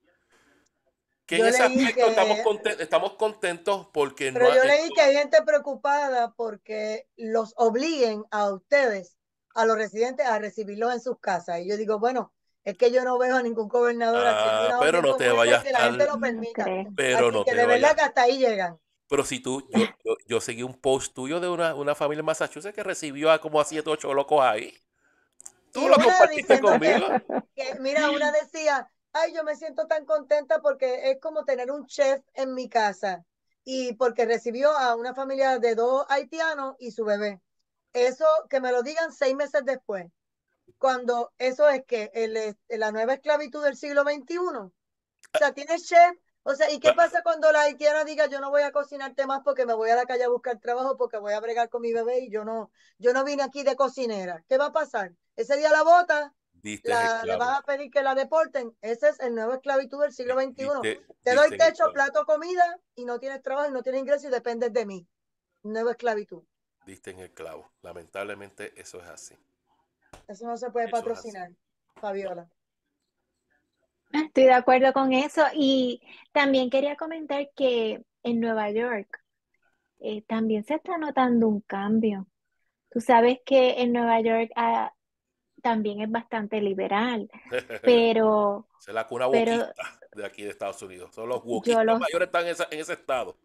Que en ese aspecto estamos, contentos, estamos, contentos, porque Pero no yo leí que hay gente preocupada porque los obliguen a ustedes, a los residentes, a recibirlos en sus casas. Y yo digo, bueno, es que yo no veo a ningún gobernador ah, Pero no te vayas. Que la gente lo permita. Pero no que de verdad que hasta ahí llegan. Pero si tú, yo, yo, seguí un post tuyo de una, una familia en Massachusetts que recibió a como a siete ocho locos ahí. Tú lo compartiste conmigo. mira, una decía, ay, yo me siento tan contenta porque es como tener un chef en mi casa. Y porque recibió a una familia de dos haitianos y su bebé. Eso que me lo digan seis meses después. Cuando eso es que el, la nueva esclavitud del siglo XXI. O ah. sea, tienes chef o sea, ¿y qué ah. pasa cuando la haitiana diga yo no voy a cocinarte más porque me voy a la calle a buscar trabajo porque voy a bregar con mi bebé y yo no, yo no vine aquí de cocinera? ¿Qué va a pasar? Ese día la bota, la, le vas a pedir que la deporten. Ese es el nuevo esclavitud del siglo XXI. Te doy techo, plato, comida y no tienes trabajo y no tienes ingreso y dependes de mí. Nueva esclavitud. Diste en el clavo. Lamentablemente eso es así. Eso no se puede patrocinar, Fabiola. Estoy de acuerdo con eso. Y también quería comentar que en Nueva York eh, también se está notando un cambio. Tú sabes que en Nueva York ah, también es bastante liberal, pero... se la cuna pero, de aquí de Estados Unidos. Son los wokistas los, mayores están en, ese estado.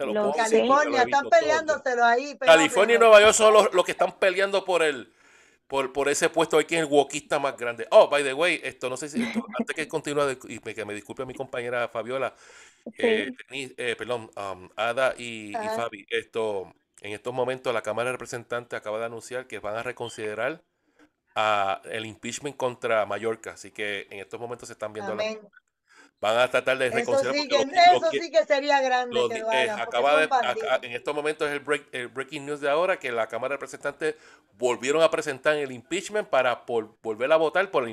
Los California, están peleándoselo ahí. California y Nueva York son los, los que están peleando por el por, por ese puesto hay quien es el wokista más grande. Oh, by the way, esto no sé si antes que continúe, y que me disculpe a mi compañera Fabiola, eh, eh, perdón, um, Ada y, Fabi, esto, en estos momentos la Cámara de Representantes acaba de anunciar que van a reconsiderar a, ah, el impeachment contra Mallorca, así que en estos momentos se están viendo van a tratar de reconciliar. Eso sí que, eso sí que sería grande. Eh, acaba en estos momentos es el, breaking news de ahora que la Cámara de Representantes volvieron a presentar el impeachment para por, volver a votar por,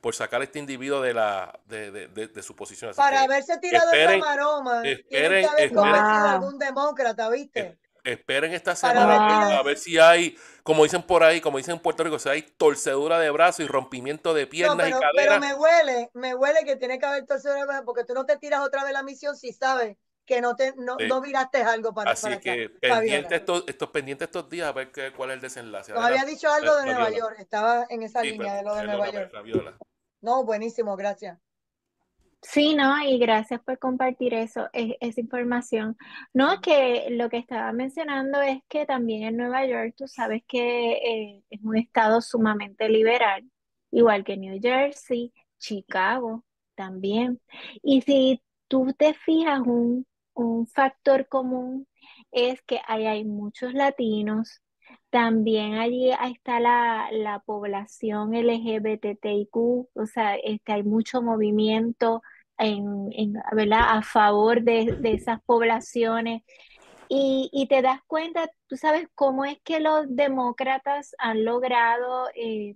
por, sacar a este individuo de, la, de, de, de su posición. para haberse tirado esa maroma. Esperen, esperen, esperen algún demócrata, ¿viste? Eh, esperen esta semana a ver si hay, como dicen por ahí, como dicen en Puerto Rico, si hay torcedura de brazo y rompimiento de piernas y caderas. Pero me huele, me huele que tiene que haber torcedura de brazos porque tú no te tiras otra vez la misión si sabes que no te no, miraste algo para Así que pendiente estos, pendientes estos días a ver que, cuál es el desenlace. Nos había dicho algo de Nueva York, estaba en esa línea pues, de lo de Nueva York. No, buenísimo, gracias. Sí, no, y gracias por compartir eso, e-, esa información. No, que lo que estaba mencionando es que también en Nueva York, tú sabes que eh, es un estado sumamente liberal, igual que New Jersey, Chicago también. Y si tú te fijas, un, un factor común es que ahí hay muchos latinos, también allí está la, la población LGBTIQ, o sea, este, hay mucho movimiento en, a favor de, esas poblaciones. Y, te das cuenta, tú sabes cómo es que los demócratas han logrado eh,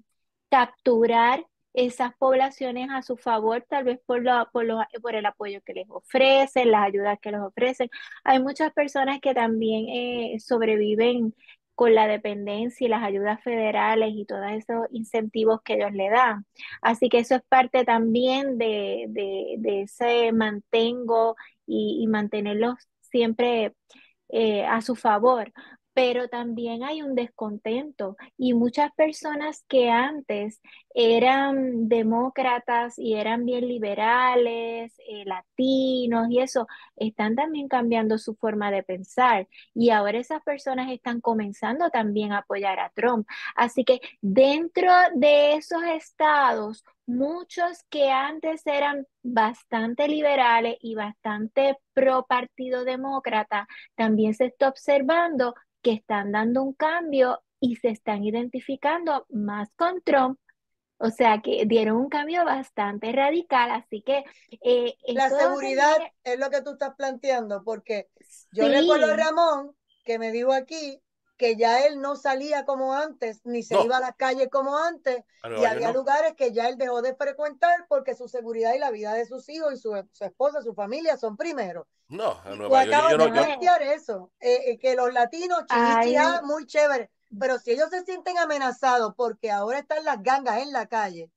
capturar esas poblaciones a su favor, tal vez por, por, el apoyo que les ofrecen, las ayudas que les ofrecen. Hay muchas personas que también eh, sobreviven con la dependencia y las ayudas federales y todos esos incentivos que ellos le dan. Así que eso es parte también de, de, ese mantengo y, mantenerlos siempre eh, a su favor, pero también hay un descontento y muchas personas que antes eran demócratas y eran bien liberales, eh, latinos y eso, están también cambiando su forma de pensar y ahora esas personas están comenzando también a apoyar a Trump. Así que dentro de esos estados, muchos que antes eran bastante liberales y bastante pro Partido Demócrata, también se está observando que están dando un cambio y se están identificando más con Trump. O sea que dieron un cambio bastante radical, así que... Eh, la seguridad es lo que tú estás planteando, porque yo le recuerdo a Ramón que me digo aquí que ya él no salía como antes, ni se iba a las calles como antes, y había lugares que ya él dejó de frecuentar porque su seguridad y la vida de sus hijos y su, esposa, su familia son primero. No, no, de eso, eh, eh, que los latinos, chiquitía, ah, muy chévere, pero si ellos se sienten amenazados porque ahora están las gangas en la calle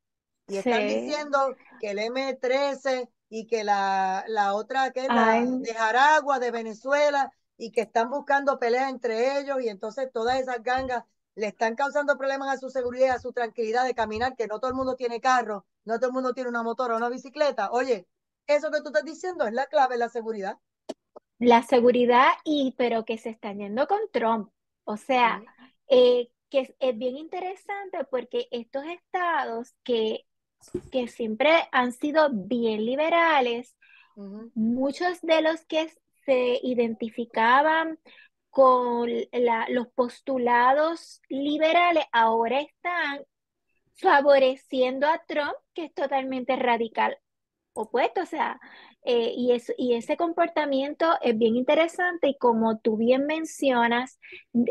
y están diciendo que el M13 y que la, la otra que es de Jaragua, de Venezuela, y que están buscando peleas entre ellos y entonces todas esas gangas le están causando problemas a su seguridad, a su tranquilidad de caminar, que no todo el mundo tiene carro, no todo el mundo tiene una motora o una bicicleta. Oye, eso que tú estás diciendo es la clave la seguridad. La seguridad, y pero que se están yendo con Trump. O sea, eh, que es, bien interesante porque estos estados que, que siempre han sido bien liberales, muchos de los que se identificaban con la, los postulados liberales, ahora están favoreciendo a Trump, que es totalmente radical opuesto. O sea, eh, y, y ese comportamiento es bien interesante y como tú bien mencionas,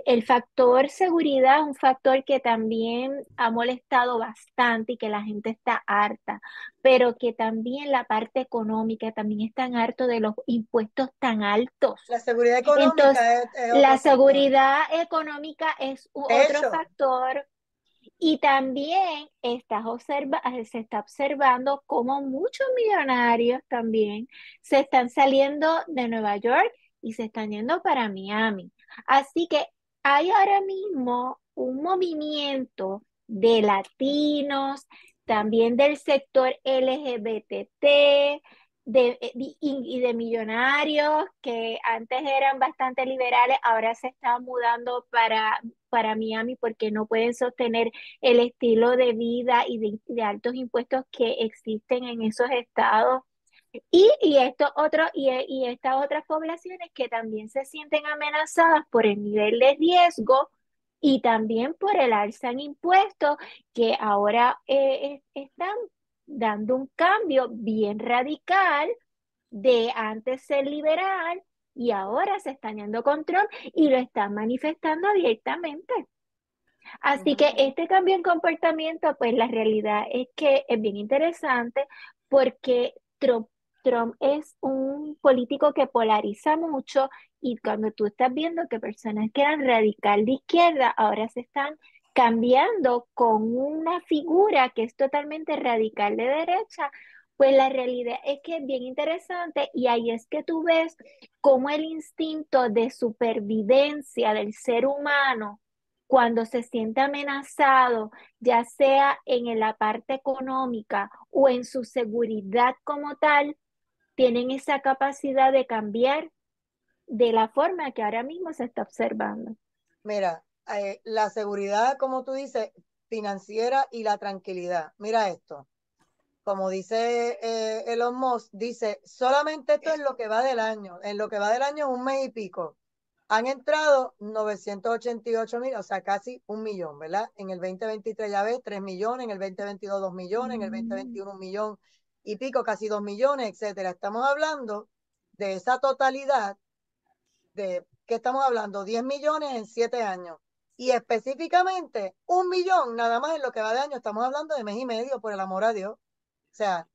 el factor seguridad es un factor que también ha molestado bastante y que la gente está harta, pero que también la parte económica también tan harto de los impuestos tan altos. La seguridad económica es, la seguridad económica es otro factor y también estás observa eh, se está observando cómo muchos millonarios también se están saliendo de Nueva York y se están yendo para Miami. Así que hay ahora mismo un movimiento de latinos, también del sector LGBT, eh, y, de millonarios que antes eran bastante liberales, ahora se están mudando para para Miami porque no pueden sostener el estilo de vida y de, altos impuestos que existen en esos estados. Y, y, esto otro, y, y estas otras poblaciones que también se sienten amenazadas por el nivel de riesgo y también por el alza en impuestos que ahora eh, están dando un cambio bien radical de antes ser liberal y ahora se están dando control y lo están manifestando directamente. Así que este cambio en comportamiento, pues la realidad es que es bien interesante porque Trump, Trump es un político que polariza mucho y cuando tú estás viendo que personas que eran radical de izquierda ahora se están cambiando con una figura que es totalmente radical de derecha, pues la realidad es que es bien interesante y ahí es que tú ves cómo el instinto de supervivencia del ser humano cuando se siente amenazado, ya sea en la parte económica o en su seguridad como tal, tienen esa capacidad de cambiar de la forma que ahora mismo se está observando. Mira, eh, la seguridad, como tú dices, financiera y la tranquilidad. Mira esto como dice eh, Elon Musk, dice, solamente esto es lo que va del año, en lo que va del año un mes y pico. Han entrado 988 mil, o sea, casi un millón, ¿verdad? En el 2023 ya ves, 3 millones, en el 2022 2 millones, en el 2021 mm. un millón y pico, casi 2 millones, etcétera. Estamos hablando de esa totalidad de, ¿qué estamos hablando? 10 millones en 7 años. Y específicamente, un millón nada más en lo que va de año. Estamos hablando de mes y medio, por el amor a Dios. O sea,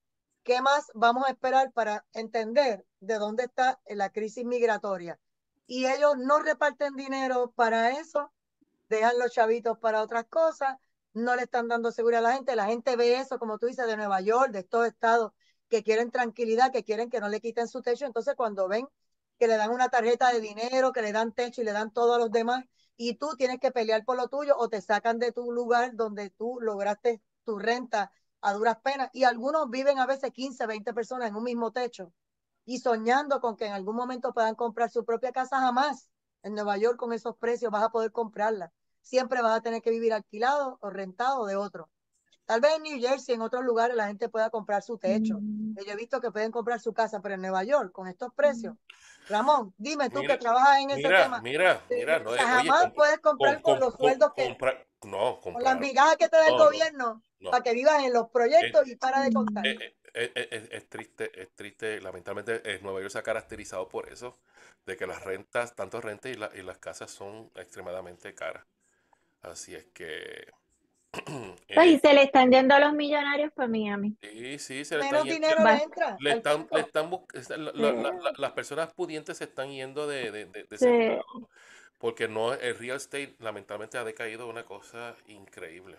¿qué más vamos a esperar para entender de dónde está la crisis migratoria? Y ellos no reparten dinero para eso, dejan los chavitos para otras cosas, no le están dando seguridad a la gente. La gente ve eso, como tú dices, de Nueva York, de estos estados que quieren tranquilidad, que quieren que no le quiten su techo. Entonces, cuando ven que le dan una tarjeta de dinero, que le dan techo y le dan todo a los demás, y tú tienes que pelear por lo tuyo o te sacan de tu lugar donde tú lograste tu renta a duras penas, y algunos viven a veces 15, 20 personas en un mismo techo y soñando con que en algún momento puedan comprar su propia casa, jamás en Nueva York con esos precios vas a poder comprarla. Siempre vas a tener que vivir alquilado o rentado de otro. Tal vez en New Jersey, en otros lugares, la gente pueda comprar su techo. Mm. Yo he visto que pueden comprar su casa, pero en Nueva York, con estos precios. Mm. Ramón, dime tú que trabajas en ese tema. Mira, mira, jamás puedes comprar con, los sueldos que. no, con las que te da el gobierno para que vivan en los proyectos y para de contar. Eh, eh, eh, es, triste, es triste. Lamentablemente, Nueva York se ha caracterizado por eso, de que las rentas, tanto rentas y, las casas son extremadamente caras. Así es que. Pues, y se le están yendo a los millonarios por Miami. Sí, sí, se le Menos dinero entra. Le están, le las personas pudientes se están yendo de, de, de, porque no, el real estate lamentablemente ha decaído una cosa increíble.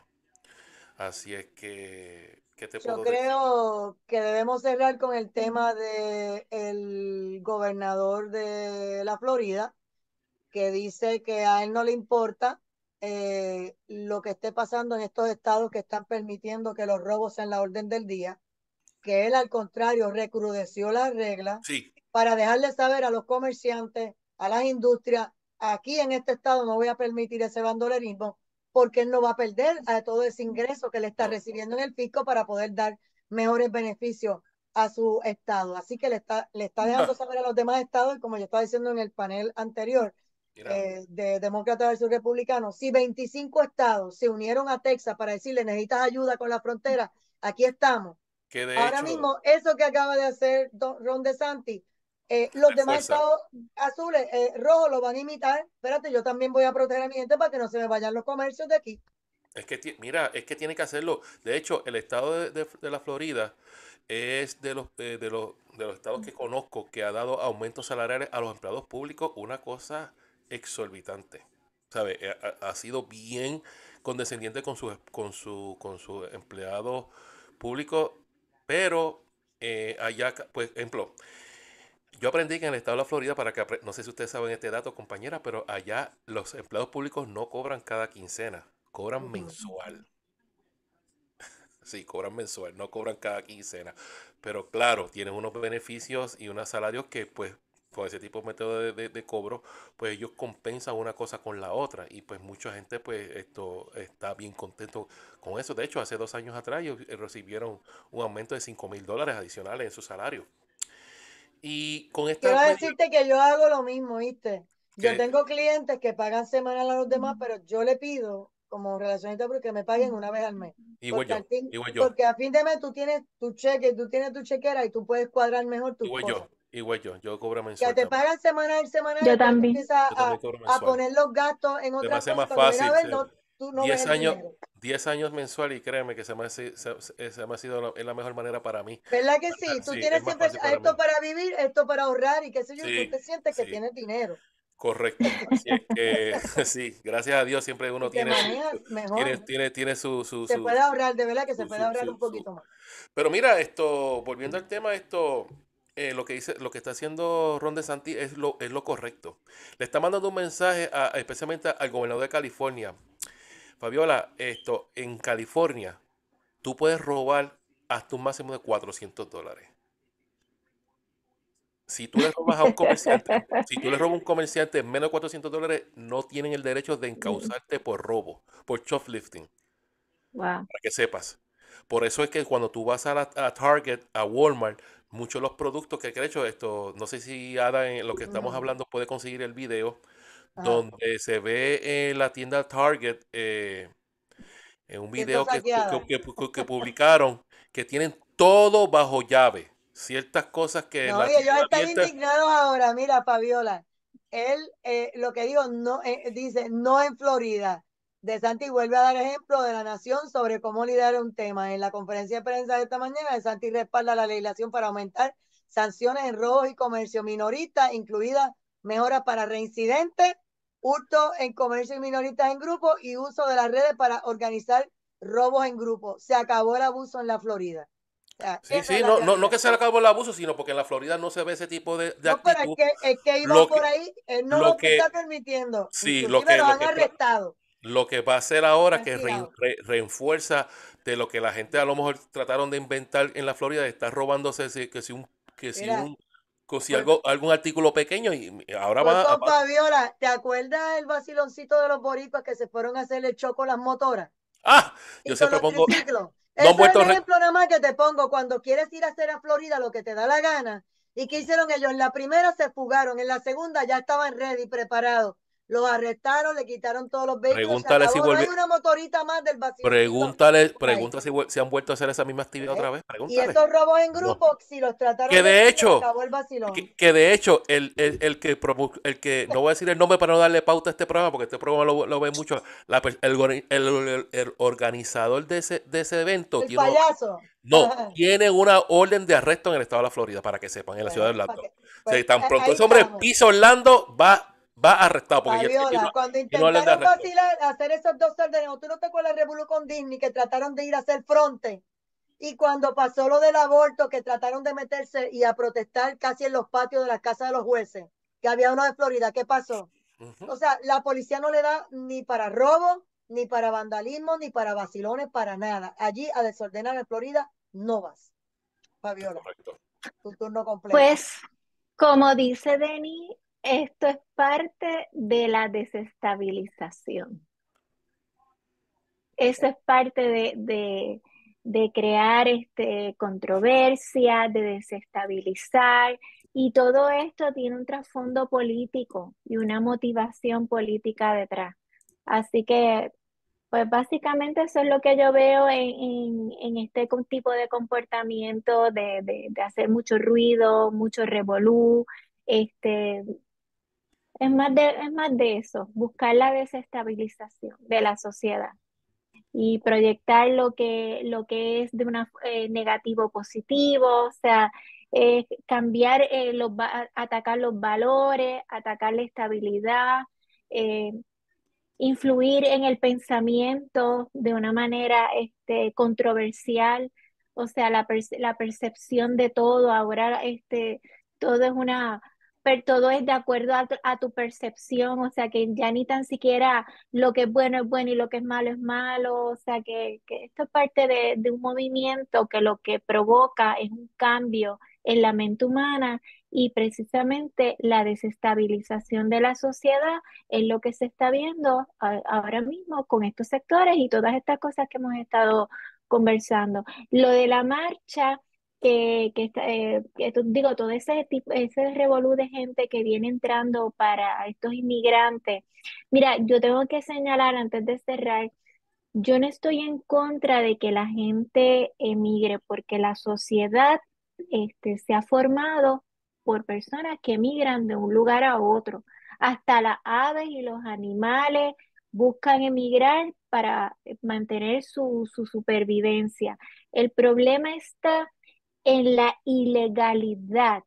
Así es que, ¿qué te puedo Yo creo que debemos cerrar con el tema del el gobernador de la Florida, que dice que a él no le importa eh, lo que esté pasando en estos estados que están permitiendo que los robos sean la orden del día, que él al contrario recrudeció las reglas para dejarle saber a los comerciantes, a las industrias, aquí en este estado no voy a permitir ese bandolerismo porque él no va a perder a todo ese ingreso que le está recibiendo en el fisco para poder dar mejores beneficios a su estado. Así que le está, le está dejando saber a los demás estados, y como yo estaba diciendo en el panel anterior eh, de Demócratas versus Republicanos, si 25 estados se unieron a Texas para decirle necesitas ayuda con la frontera, aquí estamos. Ahora mismo, eso que acaba de hacer Ron DeSantis eh, los demás estados azules, eh, rojos, lo van a imitar. Espérate, yo también voy a proteger a mi gente para que no se me vayan los comercios de aquí. Es que, mira, es que tiene que hacerlo. De hecho, el estado de, la Florida es de los, eh, los, de los estados que conozco que ha dado aumentos salariales a los empleados públicos, una cosa exorbitante. ¿Sabe? Ha, sido bien condescendiente con sus con su, con sus empleados públicos, pero allá, pues, ejemplo, yo aprendí que en el estado de la Florida, para que no sé si ustedes saben este dato, compañera, pero allá los empleados públicos no cobran cada quincena, cobran mensual. sí, cobran mensual, no cobran cada quincena. Pero claro, tienen unos beneficios y unos salarios que pues con ese tipo de método de, cobro, pues ellos compensan una cosa con la otra y pues mucha gente pues esto está bien contento con eso. De hecho, hace dos años atrás ellos eh, recibieron un aumento de 5 mil dólares adicionales en su salario. Y con esta. Quiero decirte que yo hago lo mismo, ¿viste? Yo tengo clientes que pagan semanal a los demás, pero yo le pido como relacionista porque me paguen una vez al mes. Igual yo, porque a fin de mes tú tienes tu cheque, tú tienes tu chequera y tú puedes cuadrar mejor tu Igual yo, igual yo, yo cobro mensual. Que te pagan semanal, semanal. Yo también. también a, a, poner los gastos en otra cosa. Más fácil, 10 años, diez años mensual y créeme que se me ha, sido la, la mejor manera para mí. ¿Verdad que sí? Ah, tú tienes siempre esto para vivir, esto para ahorrar y qué sé yo, tú te sientes que tienes dinero. Correcto. sí, gracias a Dios siempre uno tiene, tiene, tiene, su, Se puede ahorrar, de verdad que se puede ahorrar un poquito más. Pero mira, esto, volviendo al tema, esto, eh, lo que dice, lo que está haciendo Ron DeSantis es lo, es lo correcto. Le está mandando un mensaje a, especialmente al gobernador de California, Fabiola, esto, en California, tú puedes robar hasta un máximo de 400 dólares. Si tú le robas a un comerciante, si tú le robas a un comerciante menos de 400 dólares, no tienen el derecho de encausarte por robo, por shoplifting. Wow. Para que sepas. Por eso es que cuando tú vas a, la, Target, a Walmart, muchos de los productos que he hecho, esto, no sé si Ada en lo que estamos hablando puede conseguir el video, donde se ve la tienda Target eh, en un video que, publicaron que tienen todo bajo llave. Ciertas cosas que. No, la ellos están indignados ahora. Mira, Fabiola, él eh, lo que digo, no, eh, dice no en Florida. De Santi vuelve a dar ejemplo de la nación sobre cómo lidiar un tema. En la conferencia de prensa de esta mañana, De Santi respalda la legislación para aumentar sanciones en robos y comercio minorista, incluida mejoras para reincidentes hurto en comercio y minoristas en grupo y uso de las redes para organizar robos en grupo. Se acabó el abuso en la Florida. sí, sí, no, no, no, que se acabó el abuso, sino porque en la Florida no se ve ese tipo de, de actitud. Pero es que, es por ahí, no lo, que, está permitiendo. Sí, lo que, Lo que va a hacer ahora que re, reenfuerza de lo que la gente a lo mejor trataron de inventar en la Florida, de estar robándose que si un, que si un si pues algo, algún artículo pequeño y ahora pues va. a Viola, ¿te acuerdas el vaciloncito de los boricuas que se fueron a hacer el choco las motoras? Ah, yo siempre pongo. No ejemplo nada más que te pongo cuando quieres ir a hacer a Florida lo que te da la gana. ¿Y que hicieron ellos? En la primera se fugaron, en la segunda ya estaban ready, preparados. Los arrestaron, le quitaron todos los vehículos. Pregúntale si volvió. una motorita más del Pregúntale, si, han vuelto a hacer esa misma actividad otra ¿Eh? vez. Y estos robos en grupo, si los trataron. Que de hecho, el que, que, de hecho, el, que el que no voy a decir el nombre para no darle pauta a este programa, porque este programa lo, ve mucho. el, el, organizador de ese, de ese evento. El payaso. No, tiene una orden de arresto en el estado de la Florida, para que sepan, en la pues, ciudad de Orlando. Que, pues, tan pronto ese hombre piso Orlando, va va arrestado. Porque Fabiola, cuando intentaron hacer esos dos órdenes, tú no te acuerdas la revolución con Disney que trataron de ir a hacer fronte. Y cuando pasó lo del aborto, que trataron de meterse y a protestar casi en los patios de las casas de los jueces, que había uno de Florida, ¿qué pasó? O sea, la policía no le da ni para robo, ni para vandalismo, ni para vacilones, para nada. Allí a desordenar en Florida no vas. Fabiola, tu turno completo. Pues, como dice Denny, esto es parte de la desestabilización. Eso es parte de, crear este, controversia, de desestabilizar, y todo esto tiene un trasfondo político y una motivación política detrás. Así que, pues básicamente eso es lo que yo veo en, este tipo de comportamiento de, de, hacer mucho ruido, mucho revolú, este, es más de, es más eso, buscar la desestabilización de la sociedad y proyectar lo que, lo que es de una eh, negativo positivo, o sea, cambiar, eh, los, atacar los valores, atacar la estabilidad, eh, influir en el pensamiento de una manera este, controversial, o sea, la, la percepción de todo, ahora este, todo es una todo es de acuerdo a tu, percepción, o sea que ya ni tan siquiera lo que es bueno es bueno y lo que es malo es malo, o sea que, esto es parte de, un movimiento que lo que provoca es un cambio en la mente humana y precisamente la desestabilización de la sociedad es lo que se está viendo ahora mismo con estos sectores y todas estas cosas que hemos estado conversando. Lo de la marcha que, que, eh, digo, todo ese, ese revolú de gente que viene entrando para estos inmigrantes. Mira, yo tengo que señalar antes de cerrar, yo no estoy en contra de que la gente emigre, porque la sociedad este, se ha formado por personas que emigran de un lugar a otro. Hasta las aves y los animales buscan emigrar para mantener su, su supervivencia. El problema está en la ilegalidad.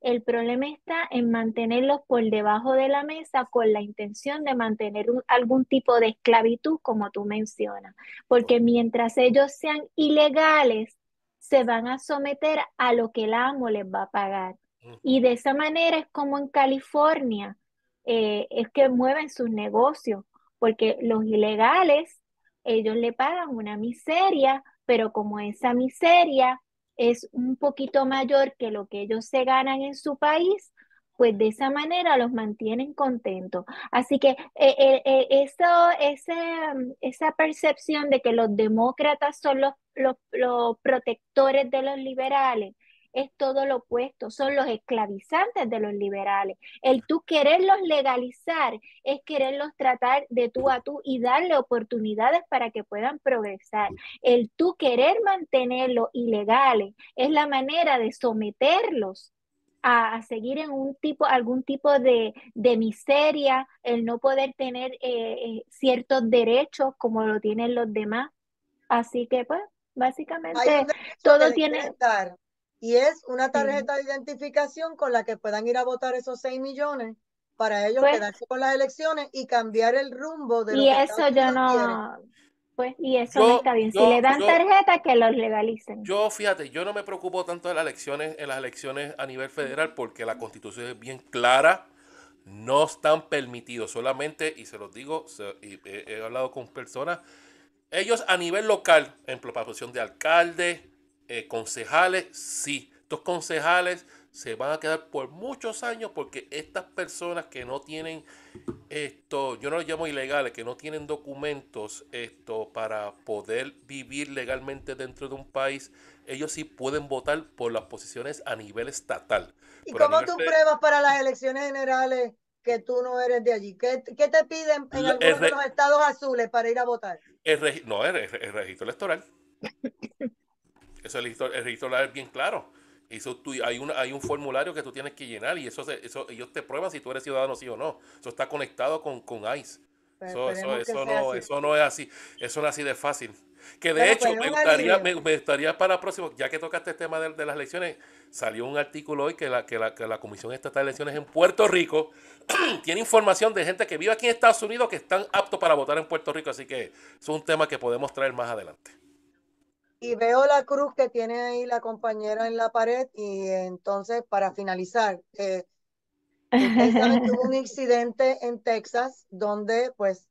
El problema está en mantenerlos por debajo de la mesa con la intención de mantener algún tipo de esclavitud, como tú mencionas, porque mientras ellos sean ilegales, se van a someter a lo que el amo les va a pagar. Y de esa manera es como en California, eh, es que mueven sus negocios, porque los ilegales, ellos le pagan una miseria, pero como esa miseria es un poquito mayor que lo que ellos se ganan en su país, pues de esa manera los mantienen contentos. Así que eh, eh, eh, eso, mm, esa, percepción de que los demócratas son los, los protectores de los liberales es todo lo opuesto, son los esclavizantes de los liberales. El tú quererlos legalizar es quererlos tratar de tú a tú y darle oportunidades para que puedan progresar. El tú querer mantenerlos ilegales es la manera de someterlos a, seguir en un tipo, algún tipo de, miseria, el no poder tener eh, eh, ciertos derechos como lo tienen los demás. Así que, pues, básicamente todo tiene... Y es una tarjeta de identificación con la que puedan ir a votar esos 6 millones para ellos pues quedarse con las elecciones y cambiar el rumbo de... Pues, y eso yo no... Pues, y eso está bien. si le dan tarjeta, que los legalicen. Yo, fíjate, yo no me preocupo tanto de las elecciones, en las elecciones a nivel federal, porque la constitución es bien clara. No están permitidos solamente, y se los digo, he, hablado con personas, ellos a nivel local, en proposición de alcalde, eh, concejales, sí. Estos concejales se van a quedar por muchos años porque estas personas que no tienen esto, yo no los llamo ilegales, que no tienen documentos esto para poder vivir legalmente dentro de un país, ellos sí pueden votar por las posiciones a nivel estatal. ¿Y cómo tú pruebas para las elecciones generales que tú no eres de allí? ¿Qué, te piden en algunos los estados azules para ir a votar? no, eres el registro electoral. Eso es el registro, el es bien claro. Eso hay, un, hay un formulario que tú tienes que llenar y eso, eso ellos te prueban si tú eres ciudadano sí o no. Eso está conectado con, ICE. Pues eso, no, es así, eso no es así de fácil. Que de hecho, pues, me gustaría, me, gustaría para próximo, ya que tocaste el tema de, las elecciones, salió un artículo hoy que la, que la, que la Comisión Estatal de Elecciones en Puerto Rico tiene información de gente que vive aquí en Estados Unidos que están aptos para votar en Puerto Rico, así que es un tema que podemos traer más adelante. Y veo la cruz que tiene ahí la compañera en la pared y entonces para finalizar, eh, un incidente en Texas donde pues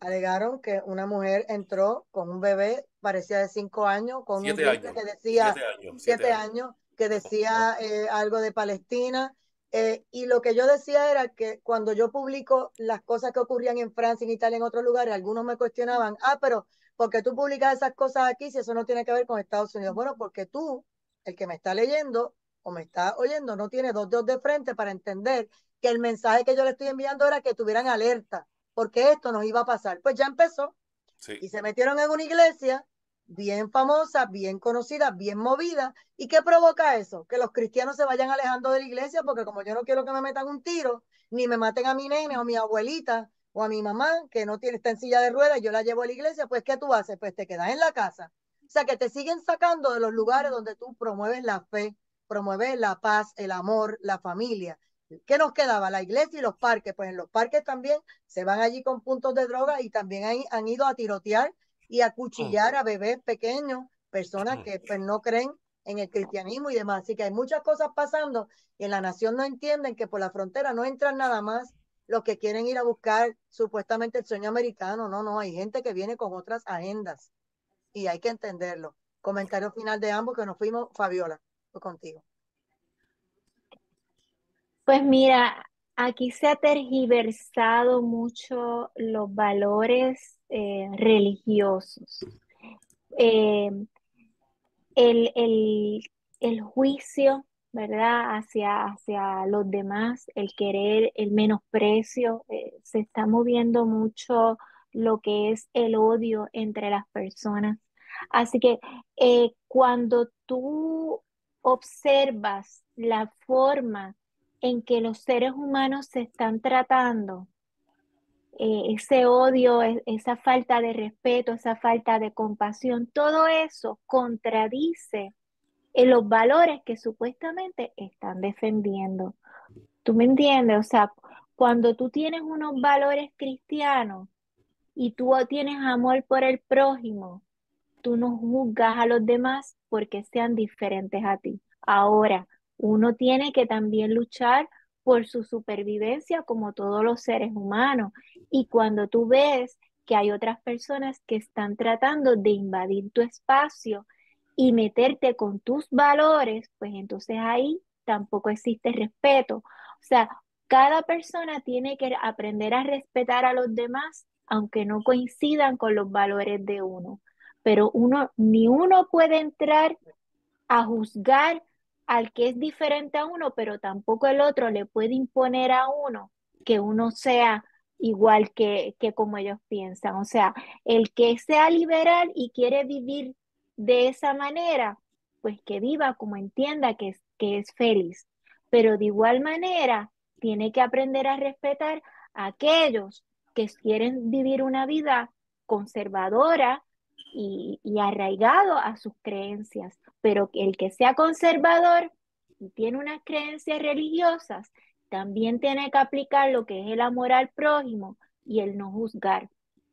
alegaron que una mujer entró con un bebé, parecía de cinco años, con un bebé que decía siete años, que decía oh, oh. Eh, algo de Palestina. Eh, y lo que yo decía era que cuando yo publico las cosas que ocurrían en Francia, en Italia, en otros lugares, algunos me cuestionaban, ah, pero porque tú publicas esas cosas aquí si eso no tiene que ver con Estados Unidos? Bueno, porque tú, el que me está leyendo o me está oyendo, no tiene dos dedos de frente para entender que el mensaje que yo le estoy enviando era que tuvieran alerta, porque esto nos iba a pasar. Pues ya empezó. Y se metieron en una iglesia bien famosa, bien conocida, bien movida. ¿Y qué provoca eso? Que los cristianos se vayan alejando de la iglesia porque como yo no quiero que me metan un tiro, ni me maten a mi nene o mi abuelita, o a mi mamá que no tiene, esta silla de ruedas, yo la llevo a la iglesia, pues ¿qué tú haces? Pues te quedas en la casa. O sea, que te siguen sacando de los lugares donde tú promueves la fe, promueves la paz, el amor, la familia. ¿Qué nos quedaba? La iglesia y los parques. Pues en los parques también se van allí con puntos de droga y también han, han ido a tirotear y a cuchillar a bebés pequeños, personas que pues no creen en el cristianismo y demás. Así que hay muchas cosas pasando y en la nación no entienden que por la frontera no entran nada más los que quieren ir a buscar supuestamente el sueño americano. No, no, hay gente que viene con otras agendas y hay que entenderlo. Comentario final de ambos que nos fuimos, Fabiola, contigo. Pues mira, aquí se ha tergiversado mucho los valores eh, religiosos. Eh, el, el, el juicio ¿verdad? Hacia, hacia los demás, el querer, el menosprecio, eh, se está moviendo mucho lo que es el odio entre las personas. Así que eh, cuando tú observas la forma en que los seres humanos se están tratando, eh, ese odio, e, esa falta de respeto, esa falta de compasión, todo eso contradice en los valores que supuestamente están defendiendo. ¿Tú me entiendes? O sea, cuando tú tienes unos valores cristianos y tú tienes amor por el prójimo, tú no juzgas a los demás porque sean diferentes a ti. Ahora, uno tiene que también luchar por su supervivencia como todos los seres humanos. Y cuando tú ves que hay otras personas que están tratando de invadir tu espacio y meterte con tus valores, pues entonces ahí tampoco existe respeto. O sea, cada persona tiene que aprender a respetar a los demás, aunque no coincidan con los valores de uno. Pero uno, ni uno puede entrar a juzgar al que es diferente a uno, pero tampoco el otro le puede imponer a uno que uno sea igual que, que como ellos piensan. O sea, el que sea liberal y quiere vivir de esa manera, pues que viva como entienda que es, que es feliz. Pero de igual manera, tiene que aprender a respetar a aquellos que quieren vivir una vida conservadora y, y, arraigado a sus creencias. Pero el que sea conservador y tiene unas creencias religiosas, también tiene que aplicar lo que es el amor al prójimo y el no juzgar.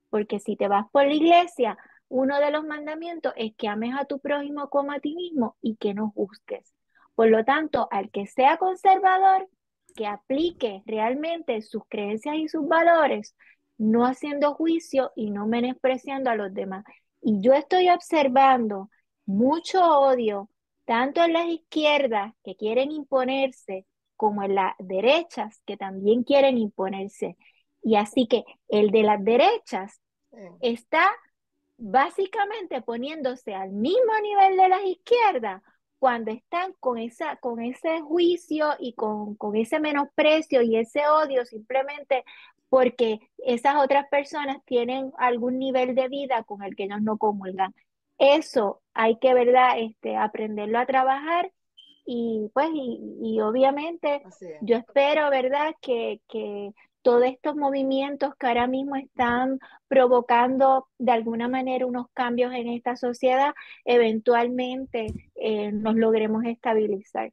Porque si te vas por la iglesia, uno de los mandamientos es que ames a tu prójimo como a ti mismo y que no juzgues. Por lo tanto, al que sea conservador, que aplique realmente sus creencias y sus valores, no haciendo juicio y no menospreciando a los demás. Y yo estoy observando mucho odio, tanto en las izquierdas que quieren imponerse, como en las derechas que también quieren imponerse. Y así que el de las derechas está básicamente poniéndose al mismo nivel de las izquierdas cuando están con, esa, con ese juicio y con, con ese menosprecio y ese odio simplemente porque esas otras personas tienen algún nivel de vida con el que ellos no comulgan. Eso hay que, ¿verdad?, este, aprenderlo a trabajar y pues, y, obviamente yo espero, ¿verdad?, que, que todos estos movimientos que ahora mismo están provocando de alguna manera unos cambios en esta sociedad, eventualmente eh, nos logremos estabilizar.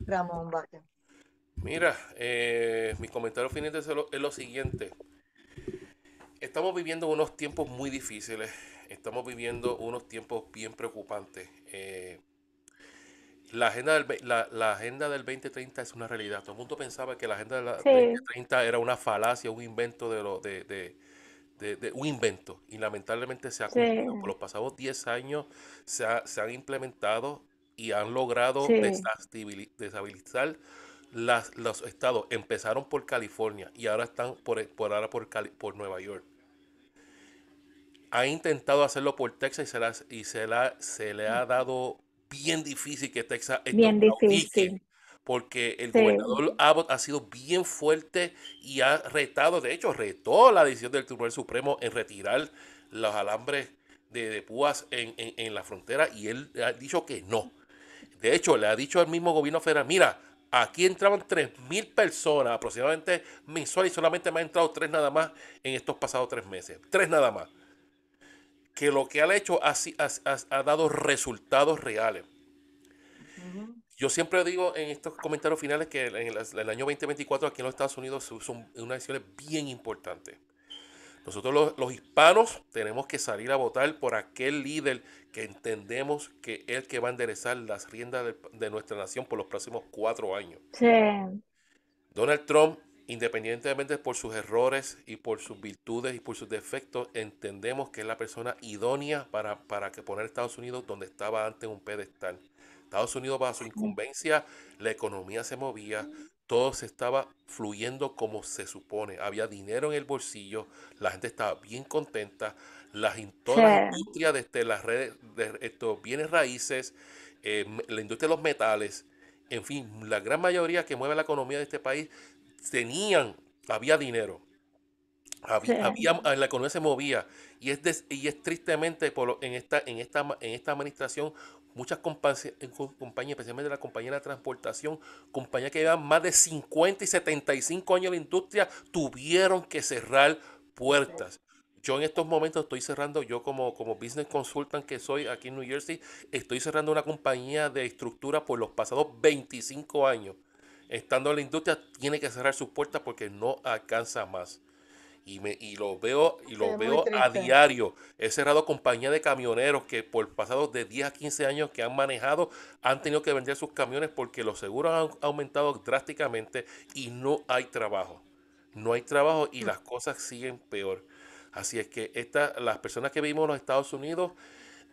Ramón va. Mira, eh, mi comentario comentarios es lo, siguiente. Estamos viviendo unos tiempos muy difíciles, estamos viviendo unos tiempos bien preocupantes. Eh, la agenda, del, la, agenda del 2030 es una realidad. Todo el mundo pensaba que la agenda del 2030 era una falacia, un invento de, de, un invento. Y lamentablemente se ha cumplido. Por los pasados 10 años se, han implementado y han logrado deshabilitar los estados. Empezaron por California y ahora están por, por ahora por, por Nueva York ha intentado hacerlo por Texas y se, las, y se, la, se le ha mm. dado bien difícil que Texas bien difícil. porque el gobernador Abbott ha sido bien fuerte y ha retado, de hecho, retó la decisión del Tribunal Supremo en retirar los alambres de, púas en, en, la frontera y él ha dicho que no. De hecho, le ha dicho al mismo gobierno federal, mira, aquí entraban mil personas aproximadamente mensuales y solamente me han entrado tres nada más en estos pasados tres meses. Tres nada más que lo que ha hecho ha, dado resultados reales. Yo siempre digo en estos comentarios finales que en el, año 2024 aquí en los Estados Unidos son una elección bien importante Nosotros los, hispanos tenemos que salir a votar por aquel líder que entendemos que es el que va a enderezar las riendas de, nuestra nación por los próximos cuatro años. Sí. Donald Trump Independientemente por sus errores y por sus virtudes y por sus defectos, entendemos que es la persona idónea para, para que poner Estados Unidos donde estaba antes un pedestal. Estados Unidos bajo su incumbencia, la economía se movía, todo se estaba fluyendo como se supone. Había dinero en el bolsillo, la gente estaba bien contenta, las, toda la industria desde este, las redes de estos bienes raíces, eh, la industria de los metales, en fin, la gran mayoría que mueve la economía de este país tenían, había dinero. Había, ah, la economía se movía y es, y es tristemente por en, esta, en, esta, en esta administración muchas compañías, especialmente la compañía de la transportación, compañías que llevan más de 50 y 75 años en la industria, tuvieron que cerrar puertas. Yo en estos momentos estoy cerrando, yo como, como business consultant que soy aquí en New Jersey, estoy cerrando una compañía de estructura por los pasados 25 años estando en la industria, tiene que cerrar sus puertas porque no alcanza más. Y, me, y lo veo, y lo veo a diario. He cerrado compañías de camioneros que por pasados de 10 a 15 años que han manejado han tenido que vender sus camiones porque los seguros han aumentado drásticamente y no hay trabajo. No hay trabajo y las cosas siguen peor. Así es que las personas que vivimos en los Estados Unidos,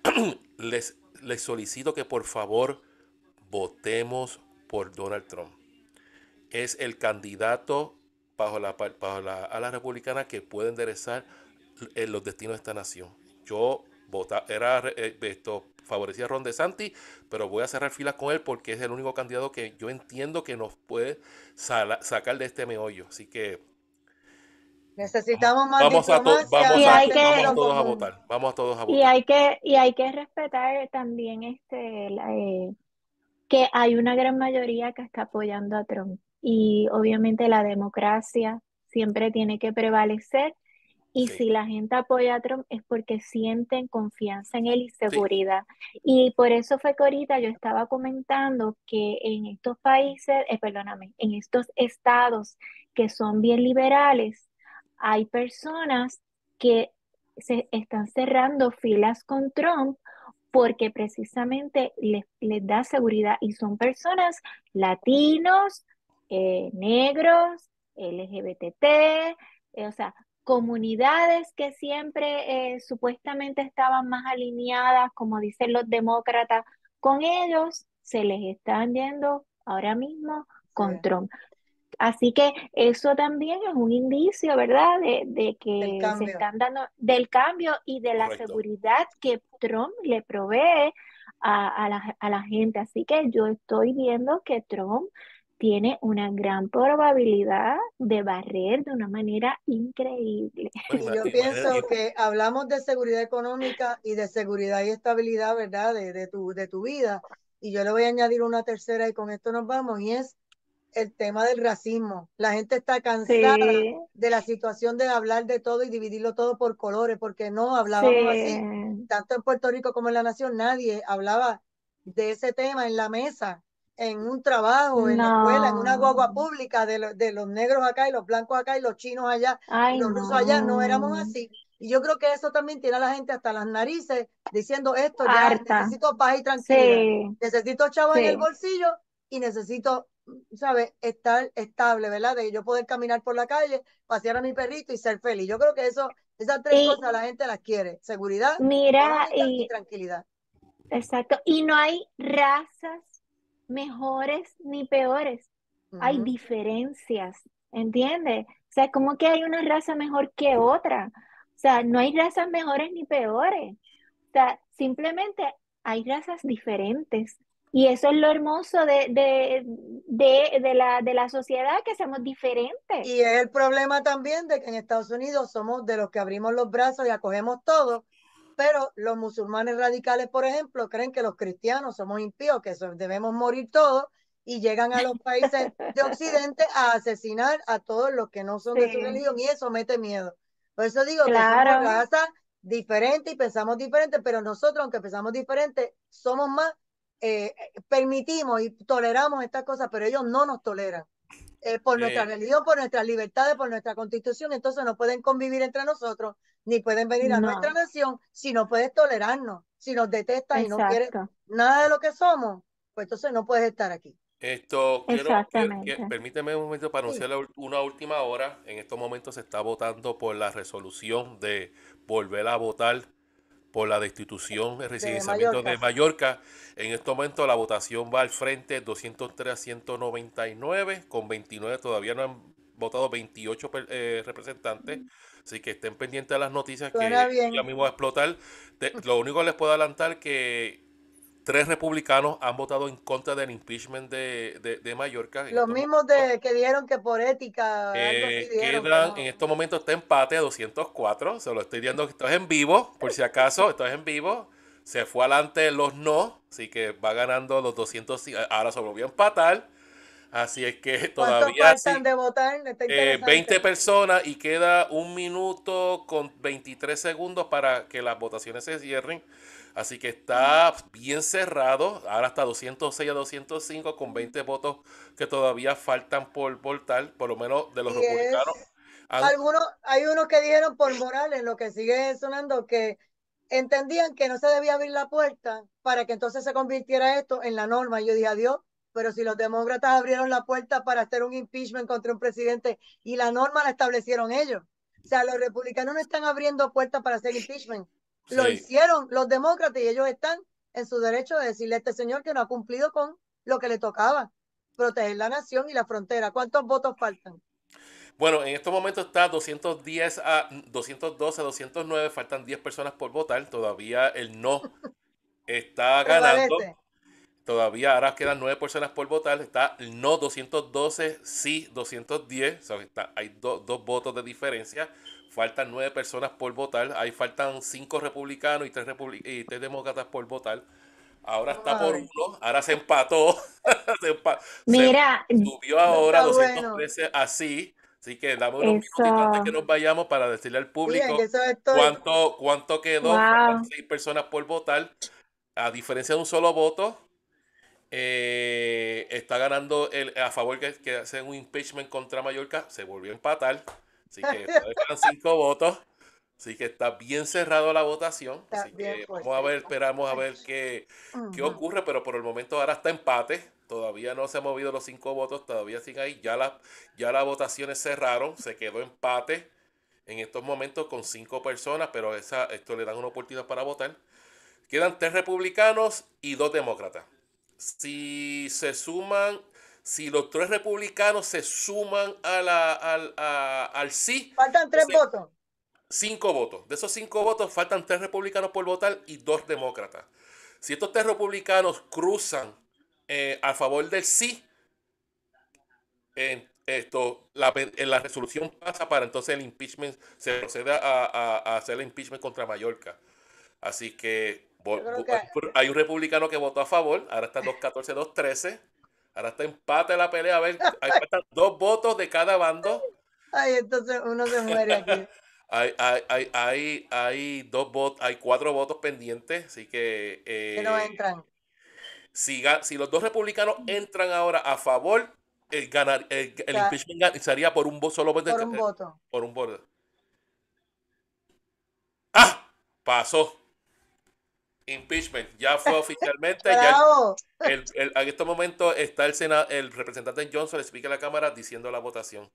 les, les solicito que por favor votemos por Donald Trump es el candidato bajo la, bajo la republicana que puede enderezar eh, los destinos de esta nación. Yo vota, era eh, esto, favorecía a Ron DeSantis, pero voy a cerrar filas con él porque es el único candidato que yo entiendo que nos puede sacar de este meollo. Así que necesitamos más vamos vamos, a, todos a votar, vamos a todos a votar. Y hay que y hay que respetar también este eh, que hay una gran mayoría que está apoyando a Trump y obviamente la democracia siempre tiene que prevalecer. Y si la gente apoya a Trump es porque sienten confianza en él y seguridad. Y por eso fue que ahorita yo estaba comentando que en estos países, eh, perdóname, en estos estados que son bien liberales, hay personas que se están cerrando filas con Trump porque precisamente les, les da seguridad y son personas latinos, eh, negros, LGBT, eh, o sea, comunidades que siempre eh, supuestamente estaban más alineadas, como dicen los demócratas, con ellos se les están yendo ahora mismo con Trump. Así que eso también es un indicio, ¿verdad? De, que se están dando del cambio y de la seguridad que Trump le provee la, a, la, gente. Así que yo estoy viendo que Trump tiene una gran probabilidad de barrer de una manera increíble. yo pienso que hablamos de seguridad económica y de seguridad y estabilidad, ¿verdad? De, tu, de tu vida. Y yo le voy a añadir una tercera y con esto nos vamos y es el tema del racismo. La gente está cansada de la situación de hablar de todo y dividirlo todo por colores, porque no hablábamos así. Tanto en Puerto Rico como en la nación, nadie hablaba de ese tema en la mesa en un trabajo, en la escuela, en una guagua pública de, los negros acá y los blancos acá y los chinos allá, los rusos allá, no éramos así. Y yo creo que eso también tiene a la gente hasta las narices diciendo esto, ya necesito paz y tranquilidad, necesito chavo en el bolsillo y necesito, ¿sabes?, estar estable, ¿verdad? De yo poder caminar por la calle, pasear a mi perrito y ser feliz. Yo creo que eso, esas tres cosas la gente las quiere, seguridad, mira, y tranquilidad. Exacto, y no hay razas mejores ni peores. Hay diferencias, ¿entiendes? O sea, como que hay una raza mejor que otra. O sea, no hay razas mejores ni peores. O sea, simplemente hay razas diferentes. Y eso es lo hermoso de, de, la, de la sociedad, que somos diferentes. Y es el problema también de que en Estados Unidos somos de los que abrimos los brazos y acogemos todo, pero los musulmanes radicales, por ejemplo, creen que los cristianos somos impíos, que debemos morir todos y llegan a los países de Occidente a asesinar a todos los que no son de su religión y eso mete miedo. Por eso digo claro. que diferente y pensamos diferente, pero nosotros, aunque pensamos diferente, somos más, eh, permitimos y toleramos estas cosas, pero ellos no nos toleran. Eh, por nuestra religión, por nuestras libertades, por nuestra constitución, entonces no pueden convivir entre nosotros, ni pueden venir a nuestra nación si no puedes tolerarnos, si nos detestas y no quieres nada de lo que somos, pues entonces no puedes estar aquí. Esto, quiero, permíteme un momento para anunciar una última hora. En estos momentos se está votando por la resolución de volver a votar por la destitución de residenciamiento de Mallorca. En este momento la votación va al frente 203 a 199, con 29 todavía no han votado 28 eh, representantes. Así que estén pendientes de las noticias que ya mismo va a explotar. lo único que les puedo adelantar que tres republicanos han votado en contra del impeachment de, de, Mallorca. Los mismos de, que dieron que por ética. En estos momentos está empate a 204. Se lo estoy diciendo que esto en vivo, por si acaso, esto en vivo. Se fue adelante los no, así que va ganando los 200. Ahora se voy a empatar. Así es que todavía. 20 eh, personas y queda un minuto con 23 segundos para que las votaciones se cierren. Así que está bien cerrado. Ahora hasta 206 a 205 con 20 votos que todavía faltan por votar, por lo menos de los republicanos. Ah, Algunos, hay unos que dijeron por Morales, lo que sigue sonando, que entendían que no se debía abrir la puerta para que entonces se convirtiera esto en la norma. Yo dije, adiós, pero si los demócratas abrieron la puerta para hacer un impeachment contra un presidente y la norma la establecieron ellos. O sea, los republicanos no están abriendo puertas para hacer impeachment. Lo hicieron los demócratas y ellos están en su derecho de decirle a este señor que no ha cumplido con lo que le tocaba, proteger la nación y la frontera. ¿Cuántos votos faltan? Bueno, en estos momentos está 210 a 212 a 209, faltan 10 personas por votar, todavía el no está ganando. Todavía ahora quedan nueve personas por votar. Está no 212, sí 210. O sea, hay dos votos de diferencia. Faltan nueve personas por votar. Ahí faltan cinco republicanos y tres, demócratas por votar. Ahora está por uno. Ahora se empató. Mira. subió ahora 213 así. Así que dame unos minutitos antes que nos vayamos para decirle al público cuánto, cuánto quedó. Seis personas por votar. A diferencia de un solo voto, eh, está ganando el, a favor que, que hacen un impeachment contra Mallorca. Se volvió a empatar. Así que quedan cinco votos. Así que está bien cerrado la votación. así que vamos a ver, esperamos a ver qué, qué ocurre, pero por el momento ahora está empate. Todavía no se han movido los cinco votos, todavía siguen ahí. Ya, ya las votaciones cerraron, se quedó empate en estos momentos con cinco personas, pero esa, esto le dan una oportunidad para votar. Quedan tres republicanos y dos demócratas si se suman, si los tres republicanos se suman a la, al, al sí. Faltan tres votos. Cinco votos. De esos cinco votos faltan tres republicanos por votar y dos demócratas. Si estos tres republicanos cruzan eh, a favor del sí, en esto, la, en la, resolución pasa para entonces el impeachment, se procede a, a hacer el impeachment contra Mallorca. Así que hay un republicano que votó a favor, ahora está 2-14, 2-13. Ahora está empate la pelea. A ver, hay dos votos de cada bando. Ay, entonces uno se muere aquí. hay, hay, hay, hay, dos votos, hay cuatro votos pendientes, así que. Eh, entran. Si, los dos republicanos entran ahora a favor, el, ganar, el, impeachment sería por un solo Por un voto. Por un voto. ¡Ah! Pasó impeachment ya fue oficialmente. en este momento está el, el representante Johnson, le a la Cámara, diciendo la votación.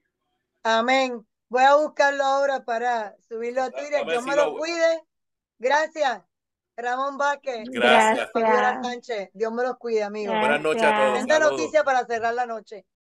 Amén. Voy a buscarlo ahora para subirlo a Twitter. Dios me lo, cuide. Gracias. Ramón Vázquez. Gracias. Sánchez, Dios me los cuide, amigo. Buenas noches a todos. Esta noticia para cerrar la noche.